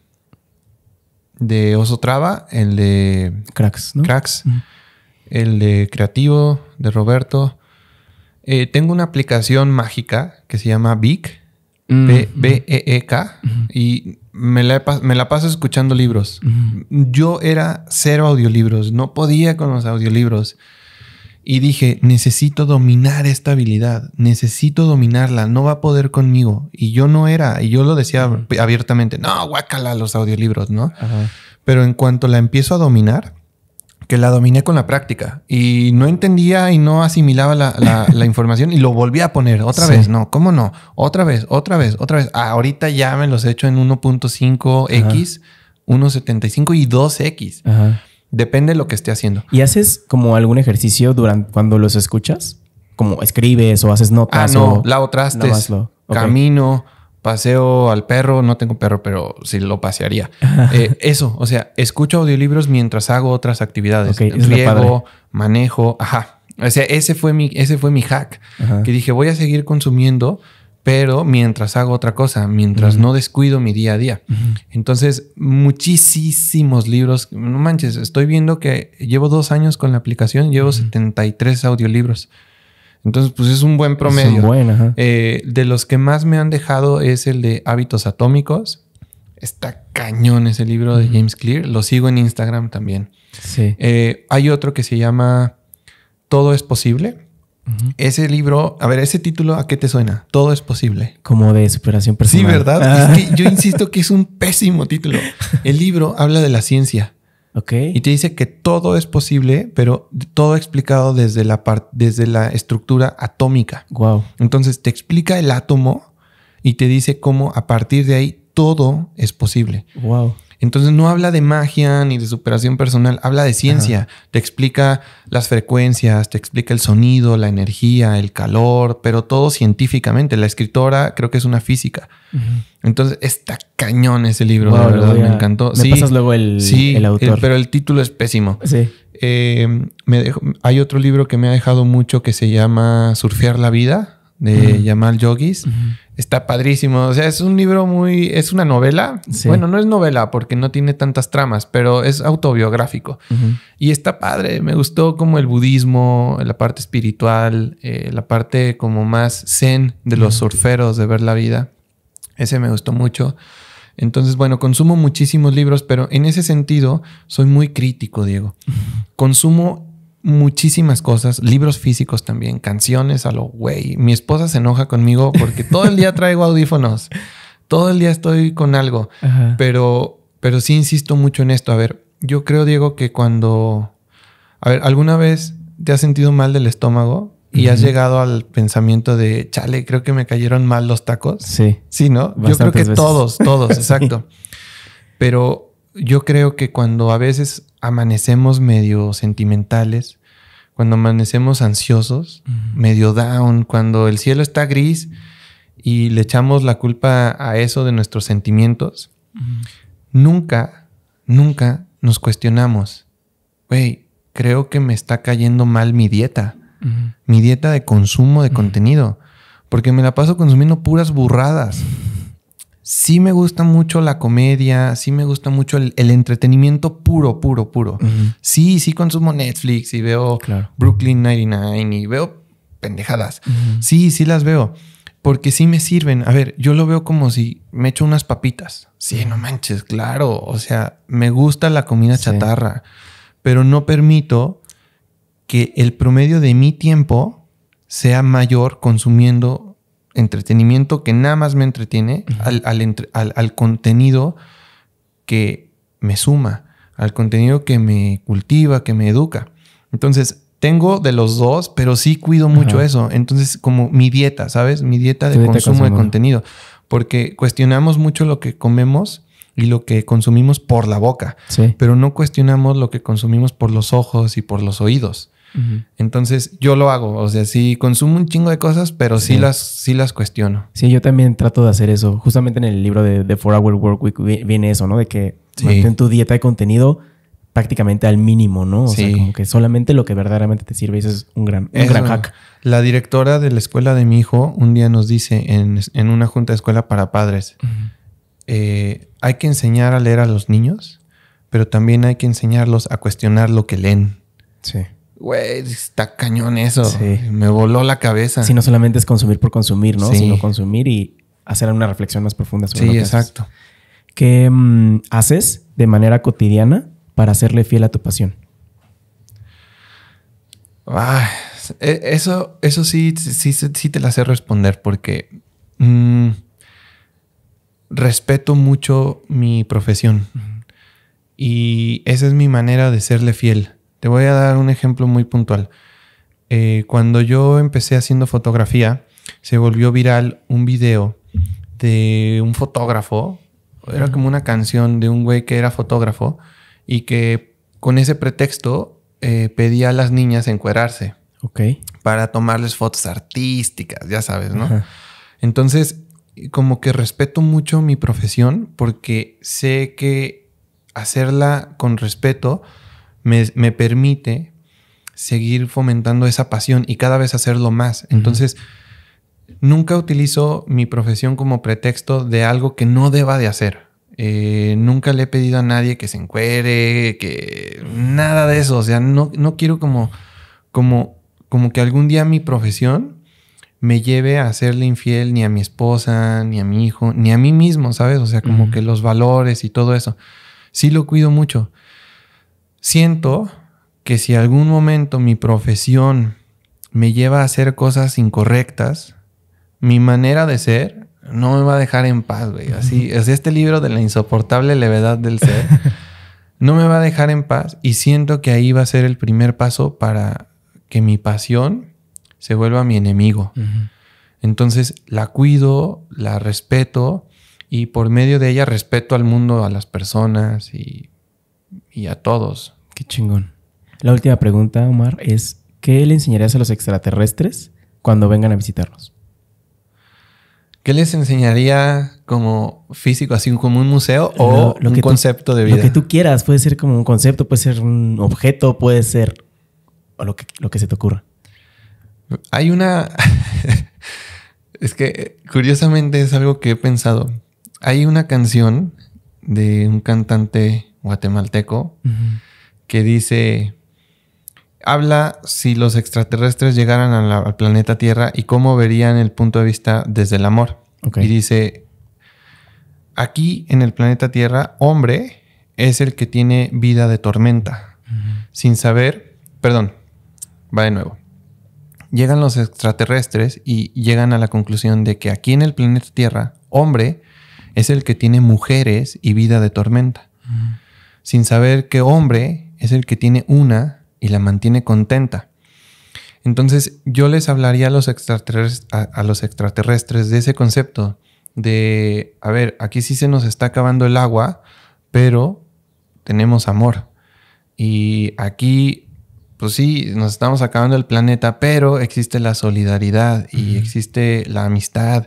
[SPEAKER 2] de Oso Traba, el de Cracks, el de Creativo, de Roberto. Eh, tengo una aplicación mágica que se llama mm, Beek, B-E-E-K, y me la, paso escuchando libros. Yo era cero audiolibros, no podía con los audiolibros. Y dije, necesito dominar esta habilidad, necesito dominarla, no va a poder conmigo. Y yo no era, y yo lo decía abiertamente, no, guácala los audiolibros, ¿no? Pero en cuanto la empiezo a dominar, que la dominé con la práctica y no entendía y no asimilaba la, información y lo volví a poner otra vez. No, ¿cómo no? Otra vez, otra vez, otra vez. Ah, ahorita ya me los he hecho en 1.5x, 1.75 y 2x. Depende de lo que esté haciendo.
[SPEAKER 1] ¿Y haces como algún ejercicio durante cuando los escuchas? Como escribes o haces notas. Ah, no, o lavo
[SPEAKER 2] camino, paseo al perro. No tengo perro, pero sí lo pasearía. Eh, eso, o sea, escucho audiolibros mientras hago otras actividades. Okay, Riego, manejo, ajá. O sea, ese fue mi, ese fue mi hack. Que dije, voy a seguir consumiendo pero mientras hago otra cosa, mientras no descuido mi día a día. Entonces, muchísimos libros, no manches, estoy viendo que llevo dos años con la aplicación, llevo 73 audiolibros. Entonces, pues es un buen promedio. Eh, de los que más me han dejado es el de hábitos atómicos. Está cañón ese libro de James Clear. Lo sigo en Instagram también. Sí. Eh, hay otro que se llama Todo es posible. Ese libro, a ver, ese título, ¿a qué te suena? Todo es posible.
[SPEAKER 1] Como de superación personal. Sí, ¿verdad? Ah. Es que yo insisto
[SPEAKER 2] que es un pésimo título. El libro habla de la ciencia. Ok. Y te dice que todo es posible, pero todo explicado desde la, desde la estructura atómica. Wow. Entonces te explica el átomo y te dice cómo a partir de ahí todo es posible. Wow. Entonces no habla de magia ni de superación personal, habla de ciencia. Te explica las frecuencias, te explica el sonido, la energía, el calor, pero todo científicamente. La escritora creo que es una física. Entonces está cañón ese libro, de verdad, me encantó. Me sí, pasas luego el, autor. pero el título es pésimo. Sí. Eh, hay otro libro que me ha dejado mucho que se llama Surfear la vida de Yamal Yogis. Está padrísimo. O sea, es un libro muy. Es una novela. Bueno, no es novela porque no tiene tantas tramas, pero es autobiográfico. Y está padre. Me gustó como el budismo, la parte espiritual, eh, la parte como más zen de los surferos, de ver la vida. Ese me gustó mucho. Entonces, bueno, consumo muchísimos libros, pero en ese sentido soy muy crítico, Diego. Consumo muchísimas cosas, libros físicos también, canciones a lo güey. Mi esposa se enoja conmigo porque todo el día traigo audífonos, todo el día estoy con algo, pero pero sí insisto mucho en esto. A ver, yo creo Diego que cuando a ver, alguna vez te has sentido mal del estómago y has llegado al pensamiento de, chale, creo que me cayeron mal los tacos. Sí. Sí, ¿no? Yo creo que todos, todos, exacto. Pero yo creo que cuando a veces amanecemos medio sentimentales, cuando amanecemos ansiosos, medio down, cuando el cielo está gris y le echamos la culpa a eso de nuestros sentimientos, nunca, nunca nos cuestionamos, güey, creo que me está cayendo mal mi dieta, mi dieta de consumo de contenido, porque me la paso consumiendo puras burradas sí me gusta mucho la comedia, sí me gusta mucho el, entretenimiento puro, puro, puro. Sí, sí consumo Netflix y veo Brooklyn 99 y veo pendejadas. Sí, sí las veo. Porque sí me sirven. A ver, yo lo veo como si me echo unas papitas. Sí, no manches, claro. O sea, me gusta la comida chatarra, pero no permito que el promedio de mi tiempo sea mayor consumiendo entretenimiento que nada más me entretiene al, al, al, contenido que me suma, al contenido que me cultiva, que me educa. Entonces, tengo de los dos, pero sí cuido mucho eso. Entonces, como mi dieta, ¿sabes? Mi dieta de consumo de contenido, porque cuestionamos mucho lo que comemos y lo que consumimos por la boca, pero no cuestionamos lo que consumimos por los ojos y por los oídos. Entonces yo lo hago, o sea, sí consumo un chingo de cosas, pero sí. las, sí las cuestiono.
[SPEAKER 1] Sí, yo también trato de hacer eso. Justamente en el libro de, The Four Hour Work Week viene eso, ¿no? De que en mantén tu dieta de contenido prácticamente al mínimo, ¿no? O sea, como que solamente lo que verdaderamente te sirve. Eso es un gran, hack.
[SPEAKER 2] La directora de la escuela de mi hijo un día nos dice en, una junta de escuela para padres, eh, hay que enseñar a leer a los niños, pero también hay que enseñarlos a cuestionar lo que leen. Sí. Güey, está cañón eso. Me
[SPEAKER 1] voló la cabeza. Si no solamente es consumir por consumir, ¿no? Sino consumir y hacer una reflexión más profunda sobre sí, lo que exacto. ¿Qué mm, haces de manera cotidiana para hacerle fiel a tu pasión?
[SPEAKER 2] E, eso, eso sí, sí, te la sé responder porque mm, respeto mucho mi profesión. Y esa es mi manera de serle fiel te voy a dar un ejemplo muy puntual. Eh, cuando yo empecé haciendo fotografía, se volvió viral un video de un fotógrafo. Era como una canción de un güey que era fotógrafo y que con ese pretexto eh, pedía a las niñas encuerarse. Ok. Para tomarles fotos artísticas, ya sabes, ¿no? Entonces, como que respeto mucho mi profesión porque sé que hacerla con respeto me, permite seguir fomentando esa pasión y cada vez hacerlo más. Entonces, nunca utilizo mi profesión como pretexto de algo que no deba de hacer. Eh, nunca le he pedido a nadie que se encuere, que nada de eso. O sea, no, quiero como, como, como que algún día mi profesión me lleve a serle infiel ni a mi esposa, ni a mi hijo, ni a mí mismo, ¿sabes? O sea, como que los valores y todo eso. Sí lo cuido mucho. Siento que si algún momento mi profesión me lleva a hacer cosas incorrectas, mi manera de ser no me va a dejar en paz, Así es este libro de la insoportable levedad del ser. no me va a dejar en paz y siento que ahí va a ser el primer paso para que mi pasión se vuelva mi enemigo. Entonces la cuido, la respeto y por medio de ella respeto al mundo, a las personas y a
[SPEAKER 1] todos. Qué chingón. La última pregunta, Omar, es, ¿qué le enseñarías a los extraterrestres cuando vengan a visitarnos? ¿Qué les enseñaría
[SPEAKER 2] como físico, así como un museo o un concepto de vida? Lo que
[SPEAKER 1] tú quieras, puede ser como un concepto, puede ser un objeto, puede ser lo que, lo que se te ocurra.
[SPEAKER 2] Hay una... es que curiosamente es algo que he pensado. Hay una canción de un cantante guatemalteco que dice, habla si los extraterrestres llegaran al planeta Tierra y cómo verían el punto de vista desde el amor. Y dice, aquí en el planeta Tierra, hombre es el que tiene vida de tormenta, sin saber, perdón, va de nuevo. Llegan los extraterrestres y llegan a la conclusión de que aquí en el planeta Tierra, hombre es el que tiene mujeres y vida de tormenta, sin saber que hombre es el que tiene una y la mantiene contenta. Entonces yo les hablaría a los, extraterrestres, a, los extraterrestres de ese concepto de, a ver, aquí sí se nos está acabando el agua, pero tenemos amor. Y aquí, pues sí, nos estamos acabando el planeta, pero existe la solidaridad y existe la amistad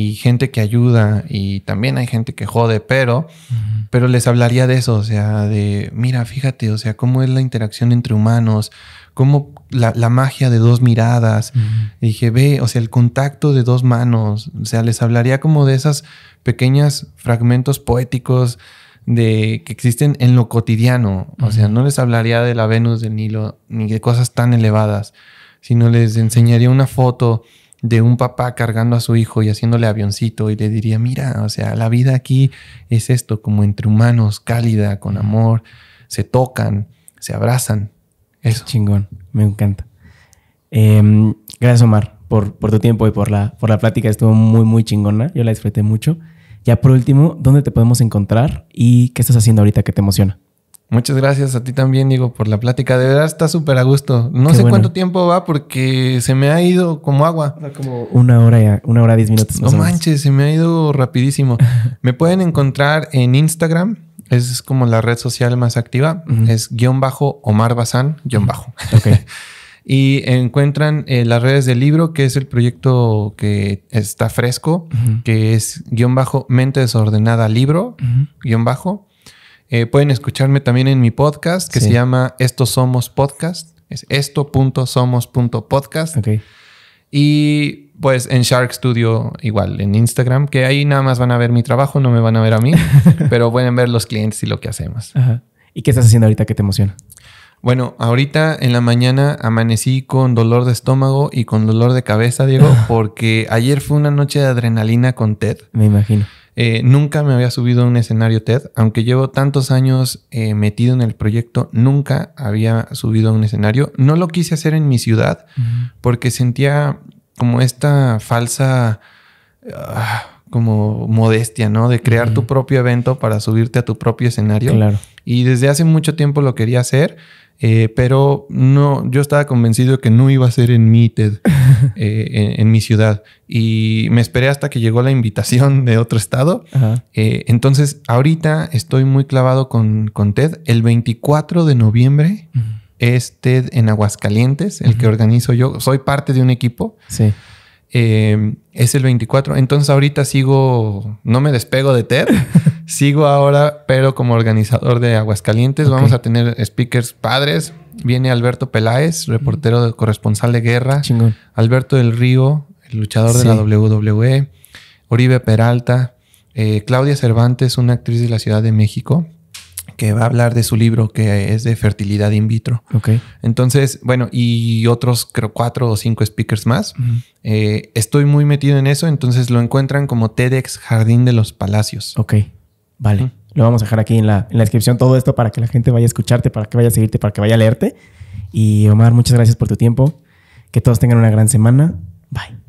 [SPEAKER 2] y gente que ayuda y también hay gente que jode, pero, pero les hablaría de eso, o sea, de, mira, fíjate, o sea, cómo es la interacción entre humanos, cómo la, magia de dos miradas, dije, ve, o sea, el contacto de dos manos, o sea, les hablaría como de esas pequeñas fragmentos poéticos de que existen en lo cotidiano, o sea, no les hablaría de la Venus del Nilo ni de cosas tan elevadas, sino les enseñaría una foto de un papá cargando a su hijo y haciéndole avioncito y le diría, mira, o sea, la vida aquí es esto, como entre humanos, cálida, con amor, se tocan,
[SPEAKER 1] se abrazan. Eso. chingón, me encanta. Em, gracias, Omar, por, por, tu tiempo y por la, por la plática. Estuvo muy, muy chingona. Yo la disfruté mucho. Ya por último, ¿dónde te podemos encontrar y qué estás haciendo ahorita que te emociona?
[SPEAKER 2] Muchas gracias a ti también, Diego, por la plática. De verdad está súper a gusto. No sé cuánto tiempo va porque se me ha ido como agua.
[SPEAKER 1] Como una hora, ya, una hora, diez minutos. No manches,
[SPEAKER 2] se me ha ido rapidísimo. me pueden encontrar en Instagram. Es como la red social más activa. Es guión bajo Omar Bazán, guión bajo. y encuentran eh, las redes del libro, que es el proyecto que está fresco, que es guión bajo mente desordenada libro, guión bajo. Eh, pueden escucharme también en mi podcast que se llama Esto Somos Podcast. Es esto.somos.podcast. Y pues en Shark Studio igual, en Instagram, que ahí nada más van a ver mi trabajo, no me van a ver a mí, pero pueden ver los clientes y lo que hacemos.
[SPEAKER 1] Ajá. ¿Y qué estás haciendo ahorita que te emociona?
[SPEAKER 2] Bueno, ahorita en la mañana amanecí con dolor de estómago y con dolor de cabeza, Diego, porque ayer fue una noche de adrenalina con Ted. Me imagino. Eh, nunca me había subido a un escenario TED, aunque llevo tantos años eh, metido en el proyecto, nunca había subido a un escenario. No lo quise hacer en mi ciudad porque sentía como esta falsa... Ah, como modestia, ¿no? De crear tu propio evento para subirte a tu propio escenario. Claro. Y desde hace mucho tiempo lo quería hacer. Eh, pero no, yo estaba convencido que no iba a ser en mi TED, eh, en, mi ciudad. Y me esperé hasta que llegó la invitación de otro estado. Eh, entonces, ahorita estoy muy clavado con, TED. El 24 de noviembre es TED en Aguascalientes, el que organizo yo. Soy parte de un equipo. Sí. es el 24. Entonces, ahorita sigo, no me despego de TED. Sigo ahora, pero como organizador de Aguascalientes, vamos a tener speakers padres. Viene Alberto Peláez, reportero corresponsal de guerra. Chingón. Alberto del Río, luchador de la WWE. Oribe Peralta. Eh, Claudia Cervantes, una actriz de la Ciudad de México, que va a hablar de su libro que es de fertilidad in vitro. Ok. Entonces, bueno, y otros, creo, cuatro o cinco speakers más. Eh, estoy muy metido en eso, entonces lo encuentran como TEDx Jardín de los
[SPEAKER 1] Palacios. Ok. Vale, lo vamos a dejar aquí en la, en la descripción todo esto para que la gente vaya a escucharte, para que vaya a seguirte, para que vaya a leerte. Y Omar, muchas gracias por tu tiempo. Que todos tengan una gran semana. Bye.